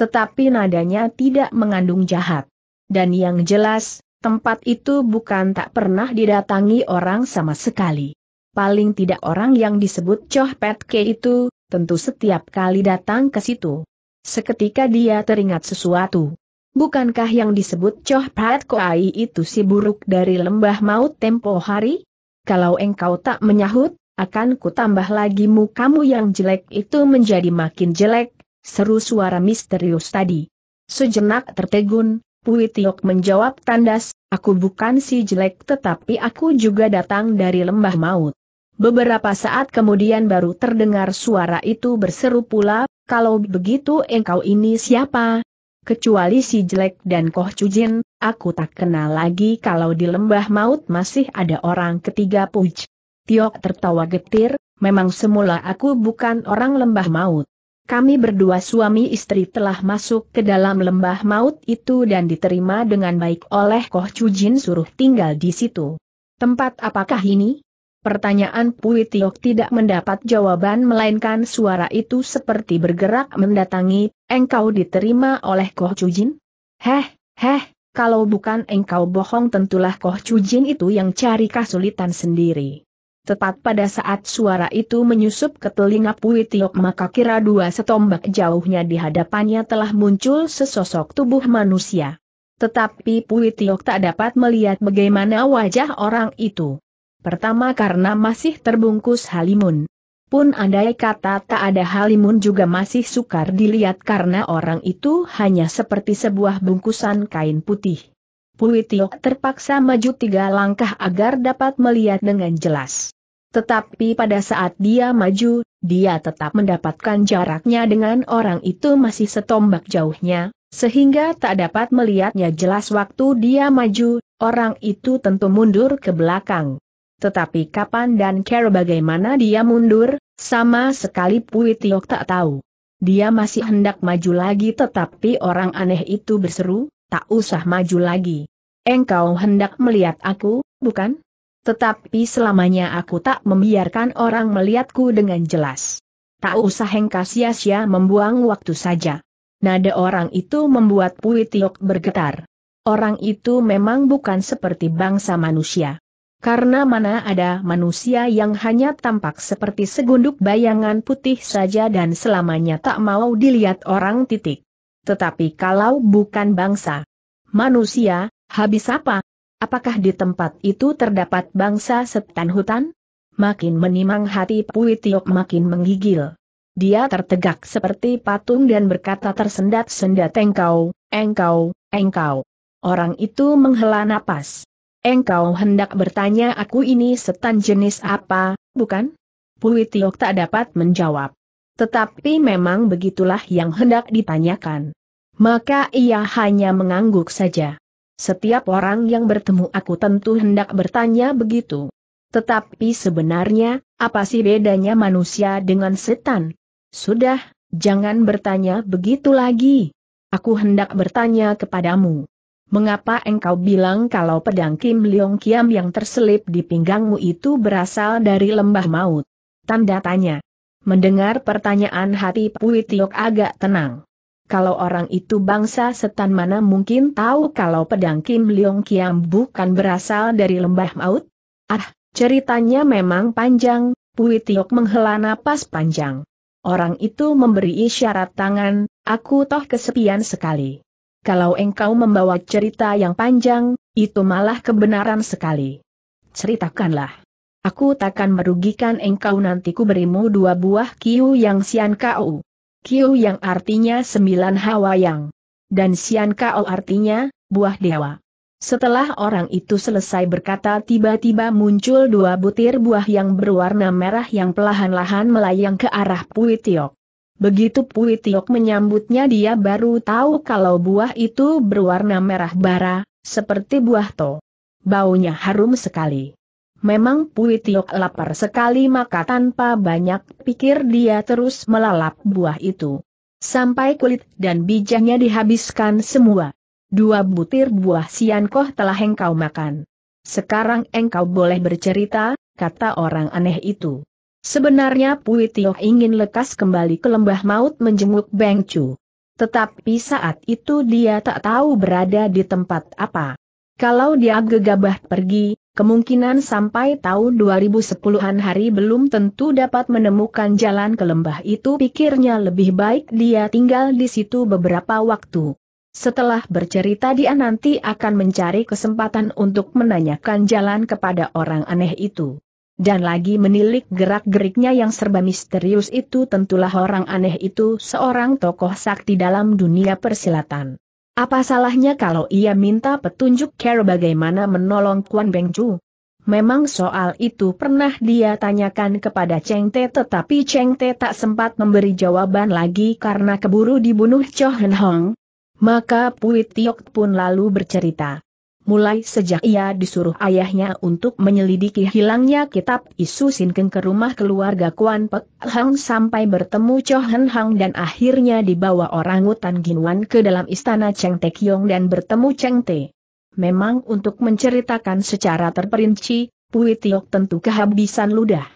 tetapi nadanya tidak mengandung jahat. Dan yang jelas, tempat itu bukan tak pernah didatangi orang sama sekali. Paling tidak orang yang disebut Choh Pet Ke itu, tentu setiap kali datang ke situ. Seketika dia teringat sesuatu. Bukankah yang disebut Choh Koai itu si buruk dari lembah maut tempo hari? Kalau engkau tak menyahut, akan kutambah lagi lagi mukamu yang jelek itu menjadi makin jelek, seru suara misterius tadi. Sejenak tertegun, Pui Tiok menjawab tandas, aku bukan si jelek tetapi aku juga datang dari lembah maut. Beberapa saat kemudian baru terdengar suara itu berseru pula, kalau begitu engkau ini siapa? Kecuali si jelek dan Koh Cujin, aku tak kenal lagi kalau di lembah maut masih ada orang ketiga Puj. Tiok tertawa getir, memang semula aku bukan orang lembah maut. Kami berdua suami istri telah masuk ke dalam lembah maut itu dan diterima dengan baik oleh Koh Chujin suruh tinggal di situ. Tempat apakah ini? Pertanyaan Pui Tiok tidak mendapat jawaban melainkan suara itu seperti bergerak mendatangi, engkau diterima oleh Koh Chujin? Heh, heh, kalau bukan engkau bohong tentulah Koh Chujin itu yang cari kesulitan sendiri. Tepat pada saat suara itu menyusup ke telinga Pui Tiok maka kira dua setombak jauhnya di hadapannya telah muncul sesosok tubuh manusia. Tetapi Pui Tiok tak dapat melihat bagaimana wajah orang itu. Pertama karena masih terbungkus halimun. Pun andai kata tak ada halimun juga masih sukar dilihat karena orang itu hanya seperti sebuah bungkusan kain putih. Pui Tiok terpaksa maju tiga langkah agar dapat melihat dengan jelas. Tetapi pada saat dia maju, dia tetap mendapatkan jaraknya dengan orang itu masih setombak jauhnya, sehingga tak dapat melihatnya jelas waktu dia maju, orang itu tentu mundur ke belakang. Tetapi kapan dan cara bagaimana dia mundur, sama sekali Pui Tiok tak tahu. Dia masih hendak maju lagi tetapi orang aneh itu berseru, tak usah maju lagi. Engkau hendak melihat aku, bukan? Tetapi selamanya aku tak membiarkan orang melihatku dengan jelas. Tak usah hengkas sia-sia membuang waktu saja. Nada orang itu membuat Pui Tiok bergetar. Orang itu memang bukan seperti bangsa manusia. Karena mana ada manusia yang hanya tampak seperti segunduk bayangan putih saja dan selamanya tak mau dilihat orang titik. Tetapi kalau bukan bangsa manusia, habis apa? Apakah di tempat itu terdapat bangsa setan hutan? Makin menimang hati Pui Tiok makin menggigil. Dia tertegak seperti patung dan berkata tersendat-sendat engkau, engkau, engkau. Orang itu menghela napas. Engkau hendak bertanya aku ini setan jenis apa, bukan? Pui Tiok tak dapat menjawab. Tetapi memang begitulah yang hendak ditanyakan. Maka ia hanya mengangguk saja. Setiap orang yang bertemu aku tentu hendak bertanya begitu. Tetapi sebenarnya, apa sih bedanya manusia dengan setan? Sudah, jangan bertanya begitu lagi. Aku hendak bertanya kepadamu. Mengapa engkau bilang kalau pedang Kim Leong Kiam yang terselip di pinggangmu itu berasal dari lembah maut? Tanda tanya. Mendengar pertanyaan hati Pui Tiok agak tenang kalau orang itu bangsa setan mana mungkin tahu kalau pedang Kim Leong Kiam bukan berasal dari lembah maut? Ah, ceritanya memang panjang, Pui Tiok menghela napas panjang. Orang itu memberi isyarat tangan, aku toh kesepian sekali. Kalau engkau membawa cerita yang panjang, itu malah kebenaran sekali. Ceritakanlah. Aku takkan merugikan engkau nanti ku berimu dua buah kiu yang sian kau. Kiu yang artinya sembilan hawa yang. Dan Sian Kao artinya, buah dewa. Setelah orang itu selesai berkata tiba-tiba muncul dua butir buah yang berwarna merah yang pelahan lahan melayang ke arah Pui Begitu Pui menyambutnya dia baru tahu kalau buah itu berwarna merah bara, seperti buah to. Baunya harum sekali. Memang Pui Tiok lapar sekali maka tanpa banyak pikir dia terus melalap buah itu. Sampai kulit dan bijaknya dihabiskan semua. Dua butir buah siankoh telah engkau makan. Sekarang engkau boleh bercerita, kata orang aneh itu. Sebenarnya Pui Tiok ingin lekas kembali ke lembah maut menjenguk Beng Chu. Tetapi saat itu dia tak tahu berada di tempat apa. Kalau dia gegabah pergi, kemungkinan sampai tahun 2010-an hari belum tentu dapat menemukan jalan ke lembah itu pikirnya lebih baik dia tinggal di situ beberapa waktu. Setelah bercerita dia nanti akan mencari kesempatan untuk menanyakan jalan kepada orang aneh itu. Dan lagi menilik gerak-geriknya yang serba misterius itu tentulah orang aneh itu seorang tokoh sakti dalam dunia persilatan. Apa salahnya kalau ia minta petunjuk Care bagaimana menolong Kuan Beng Chu? Memang soal itu pernah dia tanyakan kepada Cheng Te tetapi Cheng Te tak sempat memberi jawaban lagi karena keburu dibunuh Cho Hen Hong. Maka Pui Tiok pun lalu bercerita mulai sejak ia disuruh ayahnya untuk menyelidiki hilangnya kitab Isu Sin Keng ke rumah keluarga Kuan Pek Hang sampai bertemu Cho Hen Hang dan akhirnya dibawa orang utan Ginwan ke dalam istana Cheng Te Kiong dan bertemu Cheng Te. Memang untuk menceritakan secara terperinci, Pui Tiok tentu kehabisan ludah.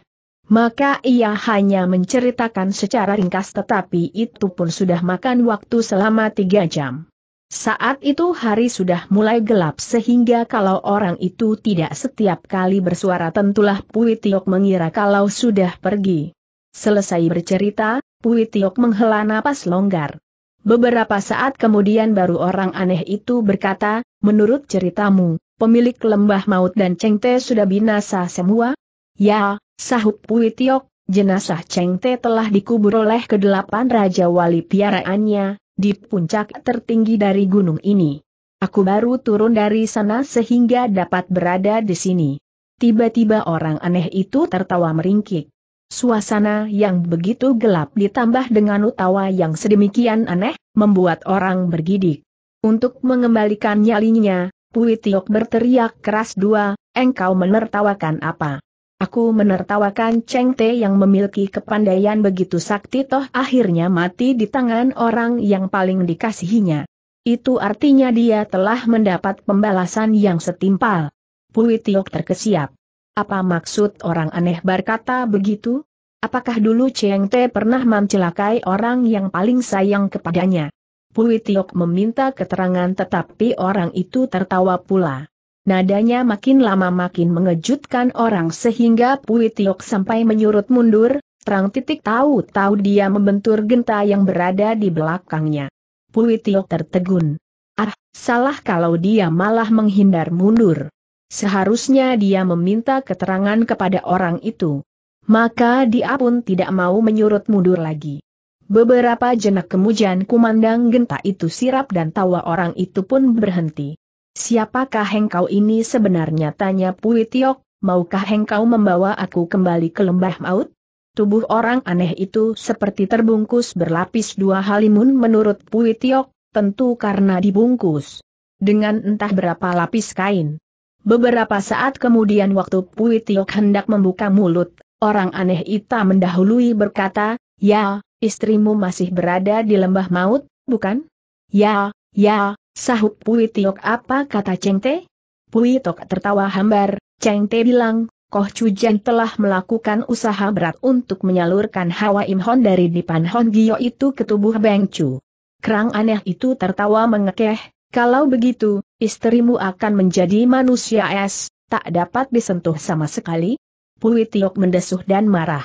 Maka ia hanya menceritakan secara ringkas tetapi itu pun sudah makan waktu selama tiga jam. Saat itu hari sudah mulai gelap sehingga kalau orang itu tidak setiap kali bersuara tentulah Pui Tiok mengira kalau sudah pergi. Selesai bercerita, Pui Tiok menghela napas longgar. Beberapa saat kemudian baru orang aneh itu berkata, menurut ceritamu, pemilik lembah maut dan cengte sudah binasa semua? Ya, sahut Pui Tiok, jenazah Cheng Te telah dikubur oleh kedelapan Raja Wali piaraannya, di puncak tertinggi dari gunung ini. Aku baru turun dari sana sehingga dapat berada di sini. Tiba-tiba orang aneh itu tertawa meringkik. Suasana yang begitu gelap ditambah dengan utawa yang sedemikian aneh, membuat orang bergidik. Untuk mengembalikan nyalinya, Pui Tiok berteriak keras dua, engkau menertawakan apa? Aku menertawakan Cheng Te yang memiliki kepandaian begitu sakti toh akhirnya mati di tangan orang yang paling dikasihinya. Itu artinya dia telah mendapat pembalasan yang setimpal. Pui Tiok terkesiap. Apa maksud orang aneh berkata begitu? Apakah dulu Cheng Te pernah mencelakai orang yang paling sayang kepadanya? Pui Tiok meminta keterangan tetapi orang itu tertawa pula. Nadanya makin lama makin mengejutkan orang sehingga Pui sampai menyurut mundur, terang titik tahu-tahu dia membentur genta yang berada di belakangnya. Pui tertegun. Ah, salah kalau dia malah menghindar mundur. Seharusnya dia meminta keterangan kepada orang itu. Maka dia pun tidak mau menyurut mundur lagi. Beberapa jenak kemudian kumandang genta itu sirap dan tawa orang itu pun berhenti. Siapakah hengkau ini sebenarnya tanya Pui Tiok, maukah hengkau membawa aku kembali ke lembah maut? Tubuh orang aneh itu seperti terbungkus berlapis dua halimun menurut Pui Tiok, tentu karena dibungkus dengan entah berapa lapis kain. Beberapa saat kemudian waktu Pui Tiok hendak membuka mulut, orang aneh itu mendahului berkata, Ya, istrimu masih berada di lembah maut, bukan? Ya, ya, Sahut Pui Tiok apa kata Cheng Te? Pui Tok tertawa hambar, Cheng Te bilang, Koh Chujan telah melakukan usaha berat untuk menyalurkan hawa imhon dari Dipan Hon Gio itu ke tubuh Beng Chu. Kerang aneh itu tertawa mengekeh, kalau begitu, istrimu akan menjadi manusia es, tak dapat disentuh sama sekali? Pui Tiok mendesuh dan marah.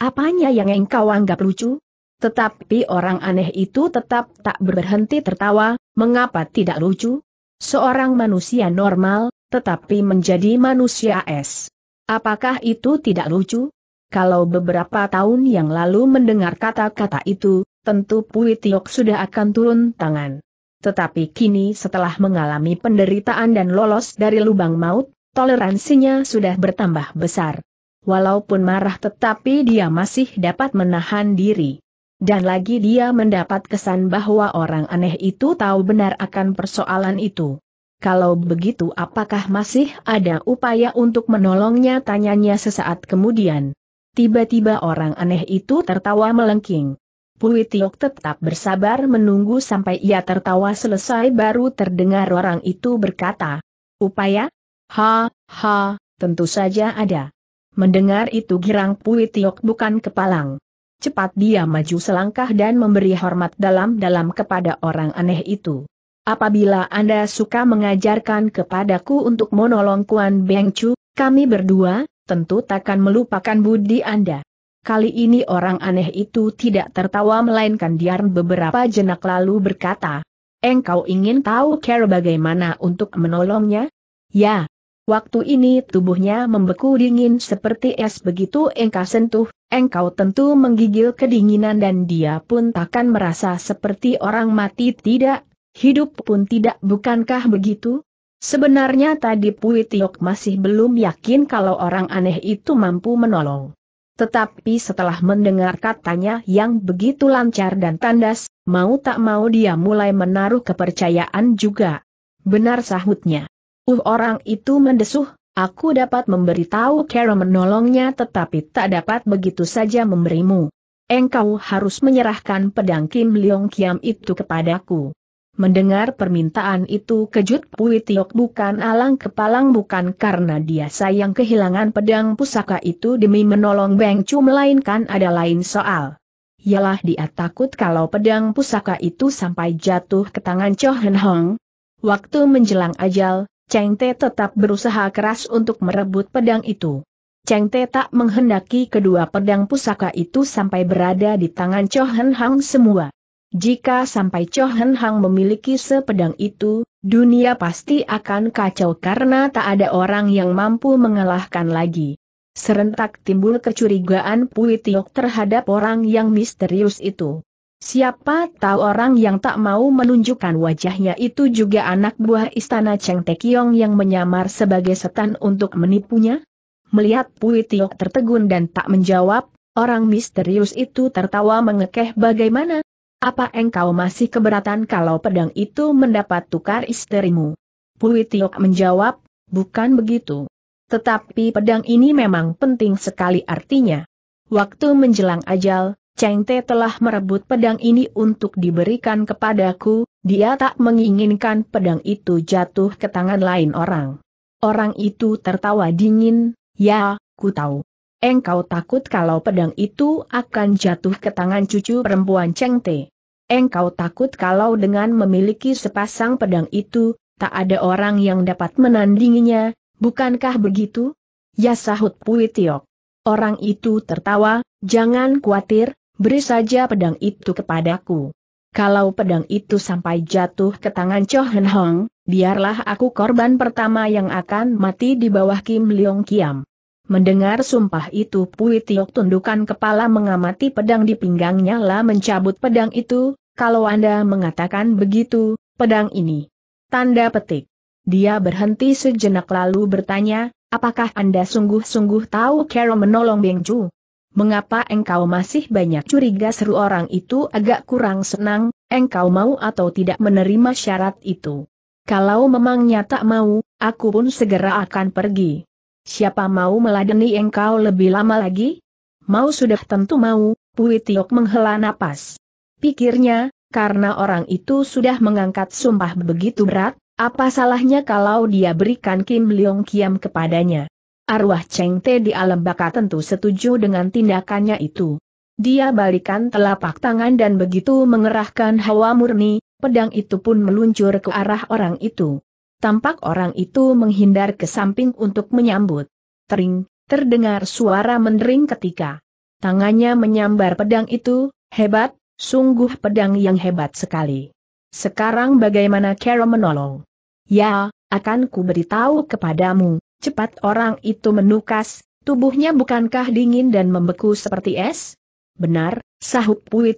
Apanya yang engkau anggap lucu? Tetapi orang aneh itu tetap tak berhenti tertawa, Mengapa tidak lucu? Seorang manusia normal, tetapi menjadi manusia es. Apakah itu tidak lucu? Kalau beberapa tahun yang lalu mendengar kata-kata itu, tentu Pui sudah akan turun tangan. Tetapi kini setelah mengalami penderitaan dan lolos dari lubang maut, toleransinya sudah bertambah besar. Walaupun marah tetapi dia masih dapat menahan diri. Dan lagi dia mendapat kesan bahwa orang aneh itu tahu benar akan persoalan itu. Kalau begitu apakah masih ada upaya untuk menolongnya tanyanya sesaat kemudian. Tiba-tiba orang aneh itu tertawa melengking. Pui Tiok tetap bersabar menunggu sampai ia tertawa selesai baru terdengar orang itu berkata, Upaya? Ha, ha, tentu saja ada. Mendengar itu girang Pui Tiok bukan kepalang. Cepat dia maju selangkah dan memberi hormat dalam-dalam kepada orang aneh itu. Apabila Anda suka mengajarkan kepadaku untuk monolong Kuan Beng Chu, kami berdua, tentu takkan melupakan budi Anda. Kali ini orang aneh itu tidak tertawa melainkan diam beberapa jenak lalu berkata, Engkau ingin tahu cara bagaimana untuk menolongnya? Ya, Waktu ini tubuhnya membeku dingin seperti es begitu engkau sentuh, engkau tentu menggigil kedinginan dan dia pun takkan merasa seperti orang mati tidak, hidup pun tidak bukankah begitu? Sebenarnya tadi Pui Tiok masih belum yakin kalau orang aneh itu mampu menolong. Tetapi setelah mendengar katanya yang begitu lancar dan tandas, mau tak mau dia mulai menaruh kepercayaan juga. Benar sahutnya. Uh orang itu mendesuh, aku dapat memberitahu cara menolongnya tetapi tak dapat begitu saja memberimu. Engkau harus menyerahkan pedang Kim Leong Kiam itu kepadaku. Mendengar permintaan itu kejut Pui Tiok bukan alang kepalang bukan karena dia sayang kehilangan pedang pusaka itu demi menolong Beng Chu melainkan ada lain soal. Yalah dia takut kalau pedang pusaka itu sampai jatuh ke tangan Cho Hen Hong. Waktu menjelang ajal, Cheng Te tetap berusaha keras untuk merebut pedang itu. Cheng Te tak menghendaki kedua pedang pusaka itu sampai berada di tangan Cho Hen Hang semua. Jika sampai Cho Hen Hang memiliki sepedang itu, dunia pasti akan kacau karena tak ada orang yang mampu mengalahkan lagi. Serentak timbul kecurigaan Pui Tiok terhadap orang yang misterius itu. Siapa tahu orang yang tak mau menunjukkan wajahnya itu juga anak buah istana Cheng Tekiong yang menyamar sebagai setan untuk menipunya? Melihat Pui Tiok tertegun dan tak menjawab, orang misterius itu tertawa mengekeh bagaimana? Apa engkau masih keberatan kalau pedang itu mendapat tukar istrimu? Pui Tiok menjawab, bukan begitu. Tetapi pedang ini memang penting sekali artinya. Waktu menjelang ajal, Cheng Te telah merebut pedang ini untuk diberikan kepadaku, dia tak menginginkan pedang itu jatuh ke tangan lain orang. Orang itu tertawa dingin, ya, ku tahu. Engkau takut kalau pedang itu akan jatuh ke tangan cucu perempuan Cheng Te. Engkau takut kalau dengan memiliki sepasang pedang itu, tak ada orang yang dapat menandinginya, bukankah begitu? Ya sahut Pui Tiok. Orang itu tertawa, jangan khawatir, beri saja pedang itu kepadaku. Kalau pedang itu sampai jatuh ke tangan Cho Hen Hong, biarlah aku korban pertama yang akan mati di bawah Kim Leong Kiam. Mendengar sumpah itu Pui Tiok tundukan kepala mengamati pedang di pinggangnya lah mencabut pedang itu, kalau Anda mengatakan begitu, pedang ini. Tanda petik. Dia berhenti sejenak lalu bertanya, apakah Anda sungguh-sungguh tahu Carol menolong Beng Ju? Mengapa engkau masih banyak curiga seru orang itu agak kurang senang, engkau mau atau tidak menerima syarat itu? Kalau memangnya tak mau, aku pun segera akan pergi. Siapa mau meladeni engkau lebih lama lagi? Mau sudah tentu mau, Pui Tiok menghela napas. Pikirnya, karena orang itu sudah mengangkat sumpah begitu berat, apa salahnya kalau dia berikan Kim Leong Kiam kepadanya? Arwah Cheng Te di alam baka tentu setuju dengan tindakannya itu. Dia balikan telapak tangan dan begitu mengerahkan hawa murni, pedang itu pun meluncur ke arah orang itu. Tampak orang itu menghindar ke samping untuk menyambut. Tering, terdengar suara mendering ketika tangannya menyambar pedang itu, hebat, sungguh pedang yang hebat sekali. Sekarang bagaimana Carol menolong? Ya, akan ku beritahu kepadamu, Cepat orang itu menukas, tubuhnya bukankah dingin dan membeku seperti es? Benar, sahut Pui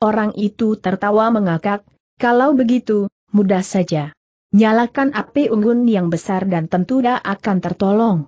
Orang itu tertawa mengakak, kalau begitu, mudah saja. Nyalakan api unggun yang besar dan tentu dia akan tertolong.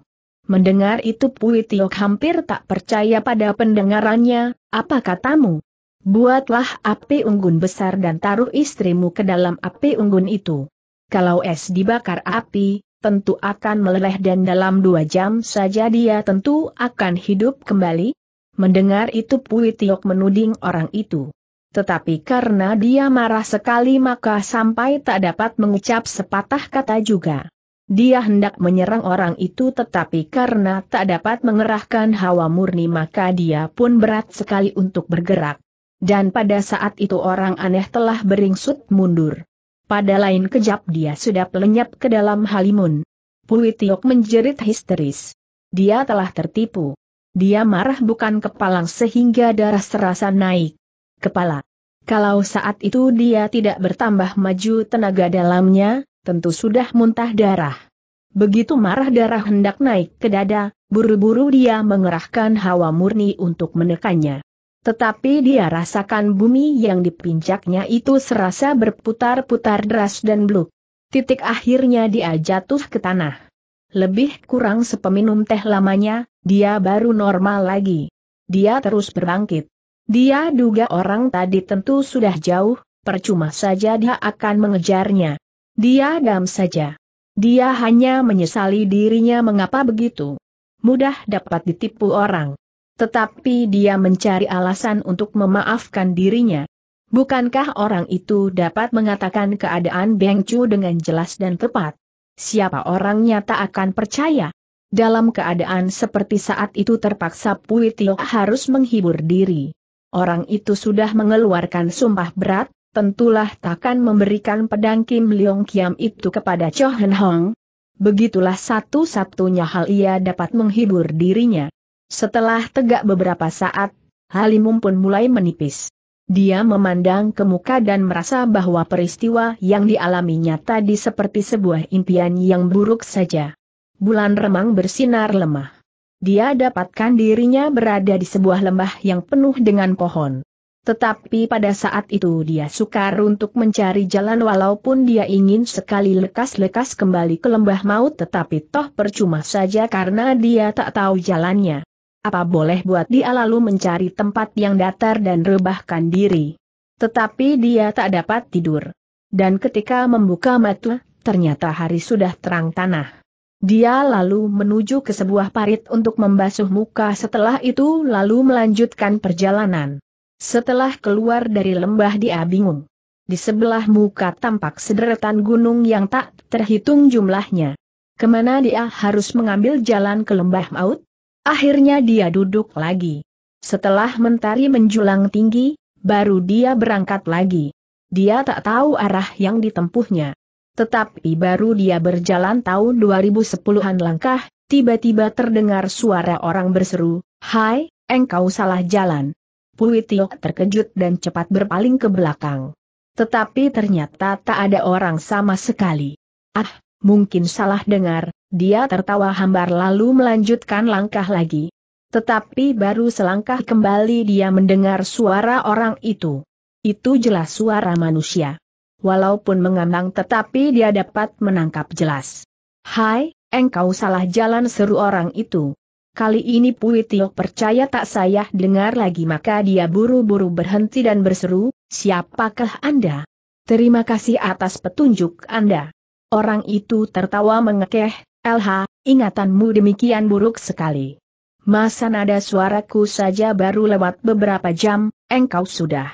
Mendengar itu Pui hampir tak percaya pada pendengarannya, apa katamu? Buatlah api unggun besar dan taruh istrimu ke dalam api unggun itu. Kalau es dibakar api, tentu akan meleleh dan dalam dua jam saja dia tentu akan hidup kembali? Mendengar itu Pui Tiok menuding orang itu. Tetapi karena dia marah sekali maka sampai tak dapat mengucap sepatah kata juga. Dia hendak menyerang orang itu tetapi karena tak dapat mengerahkan hawa murni maka dia pun berat sekali untuk bergerak. Dan pada saat itu orang aneh telah beringsut mundur. Pada lain kejap dia sudah lenyap ke dalam halimun. Pui menjerit histeris. Dia telah tertipu. Dia marah bukan kepalang sehingga darah serasa naik. Kepala. Kalau saat itu dia tidak bertambah maju tenaga dalamnya, tentu sudah muntah darah. Begitu marah darah hendak naik ke dada, buru-buru dia mengerahkan hawa murni untuk menekannya. Tetapi dia rasakan bumi yang dipincaknya itu serasa berputar-putar deras dan bluk. Titik akhirnya dia jatuh ke tanah. Lebih kurang sepeminum teh lamanya, dia baru normal lagi. Dia terus berbangkit. Dia duga orang tadi tentu sudah jauh, percuma saja dia akan mengejarnya. Dia dam saja. Dia hanya menyesali dirinya mengapa begitu mudah dapat ditipu orang. Tetapi dia mencari alasan untuk memaafkan dirinya. Bukankah orang itu dapat mengatakan keadaan Beng Chu dengan jelas dan tepat? Siapa orangnya tak akan percaya? Dalam keadaan seperti saat itu terpaksa Pui Tio harus menghibur diri. Orang itu sudah mengeluarkan sumpah berat, tentulah takkan memberikan pedang Kim Leong Kiam itu kepada Cho Hen Hong. Begitulah satu-satunya hal ia dapat menghibur dirinya. Setelah tegak beberapa saat, halimun pun mulai menipis. Dia memandang ke muka dan merasa bahwa peristiwa yang dialaminya tadi seperti sebuah impian yang buruk saja. Bulan remang bersinar lemah. Dia dapatkan dirinya berada di sebuah lembah yang penuh dengan pohon. Tetapi pada saat itu dia sukar untuk mencari jalan walaupun dia ingin sekali lekas-lekas kembali ke lembah maut tetapi toh percuma saja karena dia tak tahu jalannya apa boleh buat dia lalu mencari tempat yang datar dan rebahkan diri. Tetapi dia tak dapat tidur. Dan ketika membuka mata, ternyata hari sudah terang tanah. Dia lalu menuju ke sebuah parit untuk membasuh muka setelah itu lalu melanjutkan perjalanan. Setelah keluar dari lembah dia bingung. Di sebelah muka tampak sederetan gunung yang tak terhitung jumlahnya. Kemana dia harus mengambil jalan ke lembah maut? Akhirnya dia duduk lagi. Setelah mentari menjulang tinggi, baru dia berangkat lagi. Dia tak tahu arah yang ditempuhnya. Tetapi baru dia berjalan tahun 2010-an langkah, tiba-tiba terdengar suara orang berseru, Hai, engkau salah jalan. Puitio terkejut dan cepat berpaling ke belakang. Tetapi ternyata tak ada orang sama sekali. Ah, mungkin salah dengar, dia tertawa hambar lalu melanjutkan langkah lagi. Tetapi baru selangkah kembali dia mendengar suara orang itu. Itu jelas suara manusia. Walaupun mengambang tetapi dia dapat menangkap jelas. Hai, engkau salah jalan seru orang itu. Kali ini Pui percaya tak saya dengar lagi maka dia buru-buru berhenti dan berseru, siapakah Anda? Terima kasih atas petunjuk Anda. Orang itu tertawa mengekeh, LH, ingatanmu demikian buruk sekali. Masa nada suaraku saja baru lewat beberapa jam, engkau sudah.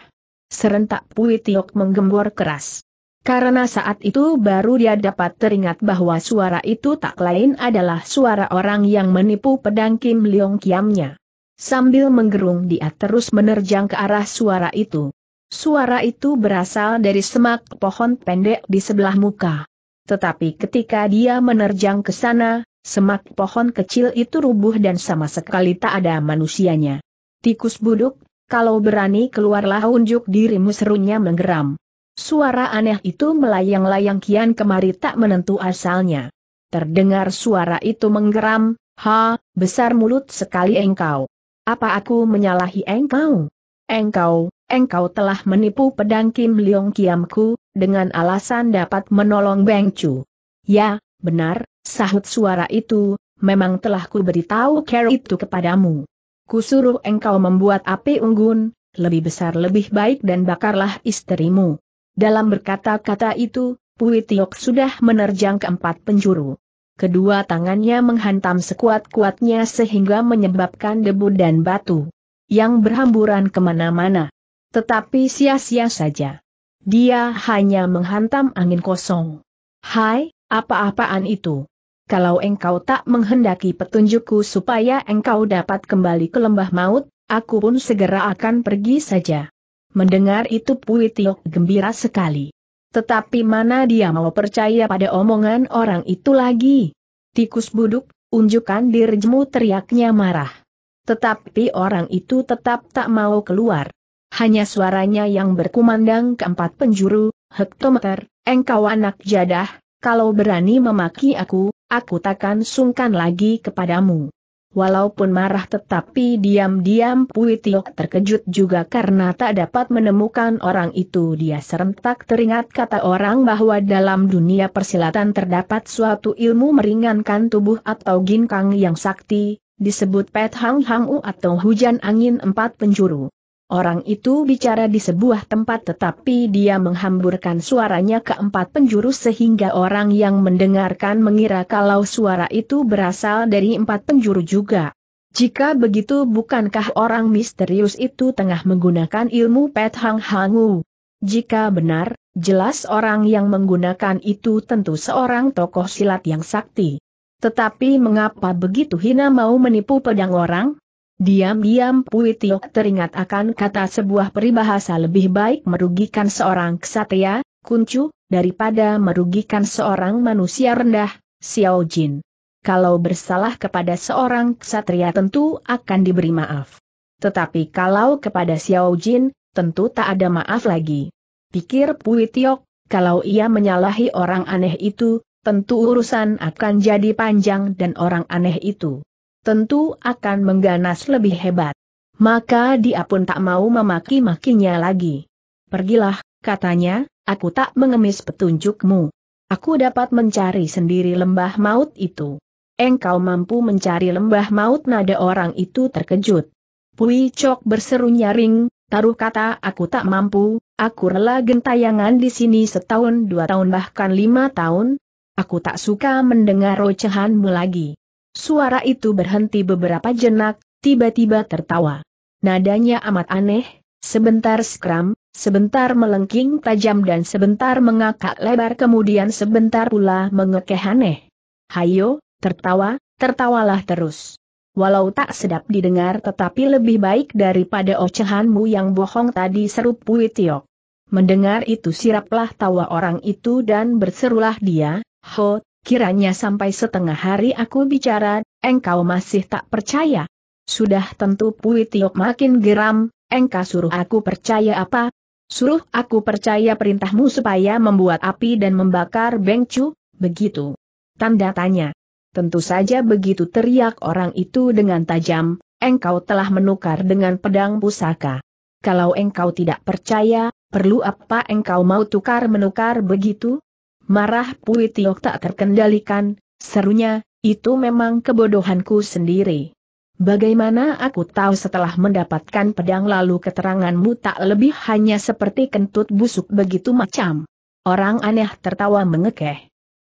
Serentak Pui Tiok menggembor keras. Karena saat itu baru dia dapat teringat bahwa suara itu tak lain adalah suara orang yang menipu pedang Kim Leong Kiamnya. Sambil menggerung dia terus menerjang ke arah suara itu. Suara itu berasal dari semak pohon pendek di sebelah muka. Tetapi ketika dia menerjang ke sana, semak pohon kecil itu rubuh dan sama sekali tak ada manusianya. Tikus buduk, kalau berani keluarlah unjuk dirimu serunya menggeram. Suara aneh itu melayang-layang kian kemari tak menentu asalnya. Terdengar suara itu menggeram, ha, besar mulut sekali engkau. Apa aku menyalahi engkau? Engkau, engkau telah menipu pedang Kim Leong Kiamku, dengan alasan dapat menolong Beng Chu. Ya, benar, sahut suara itu, memang telah ku beritahu care itu kepadamu. Kusuruh engkau membuat api unggun, lebih besar lebih baik dan bakarlah istrimu. Dalam berkata-kata itu, Pui Tiok sudah menerjang keempat penjuru. Kedua tangannya menghantam sekuat-kuatnya sehingga menyebabkan debu dan batu yang berhamburan kemana-mana. Tetapi sia-sia saja. Dia hanya menghantam angin kosong. Hai, apa-apaan itu? Kalau engkau tak menghendaki petunjukku supaya engkau dapat kembali ke lembah maut, aku pun segera akan pergi saja. Mendengar itu Pui gembira sekali. Tetapi mana dia mau percaya pada omongan orang itu lagi? Tikus buduk, unjukkan dirimu teriaknya marah. Tetapi orang itu tetap tak mau keluar hanya suaranya yang berkumandang ke empat penjuru, hektometer, engkau anak jadah, kalau berani memaki aku, aku takkan sungkan lagi kepadamu. Walaupun marah tetapi diam-diam Pui terkejut juga karena tak dapat menemukan orang itu dia serentak teringat kata orang bahwa dalam dunia persilatan terdapat suatu ilmu meringankan tubuh atau ginkang yang sakti, disebut pet hang hang u atau hujan angin empat penjuru. Orang itu bicara di sebuah tempat tetapi dia menghamburkan suaranya ke empat penjuru sehingga orang yang mendengarkan mengira kalau suara itu berasal dari empat penjuru juga. Jika begitu bukankah orang misterius itu tengah menggunakan ilmu Pet Hang Hangu? Jika benar, jelas orang yang menggunakan itu tentu seorang tokoh silat yang sakti. Tetapi mengapa begitu hina mau menipu pedang orang? Diam-diam Pui teringat akan kata sebuah peribahasa lebih baik merugikan seorang ksatria kuncu, daripada merugikan seorang manusia rendah, Xiao Jin. Kalau bersalah kepada seorang ksatria tentu akan diberi maaf. Tetapi kalau kepada Xiao Jin, tentu tak ada maaf lagi. Pikir Pui kalau ia menyalahi orang aneh itu, tentu urusan akan jadi panjang dan orang aneh itu tentu akan mengganas lebih hebat. Maka dia pun tak mau memaki-makinya lagi. Pergilah, katanya, aku tak mengemis petunjukmu. Aku dapat mencari sendiri lembah maut itu. Engkau mampu mencari lembah maut nada orang itu terkejut. Pui Cok berseru nyaring, taruh kata aku tak mampu, aku rela gentayangan di sini setahun dua tahun bahkan lima tahun. Aku tak suka mendengar rocehanmu lagi. Suara itu berhenti beberapa jenak, tiba-tiba tertawa. Nadanya amat aneh, sebentar skram, sebentar melengking tajam dan sebentar mengakak lebar kemudian sebentar pula mengekeh aneh. Hayo, tertawa, tertawalah terus. Walau tak sedap didengar tetapi lebih baik daripada ocehanmu yang bohong tadi seru Pui Mendengar itu siraplah tawa orang itu dan berserulah dia, Ho, Kiranya sampai setengah hari aku bicara, engkau masih tak percaya. Sudah tentu Pui Tiok makin geram, engkau suruh aku percaya apa? Suruh aku percaya perintahmu supaya membuat api dan membakar Bengcu, begitu. Tanda tanya. Tentu saja begitu teriak orang itu dengan tajam, engkau telah menukar dengan pedang pusaka. Kalau engkau tidak percaya, perlu apa engkau mau tukar-menukar begitu? Marah Pui Tiok tak terkendalikan, serunya, itu memang kebodohanku sendiri. Bagaimana aku tahu setelah mendapatkan pedang lalu keteranganmu tak lebih hanya seperti kentut busuk begitu macam. Orang aneh tertawa mengekeh.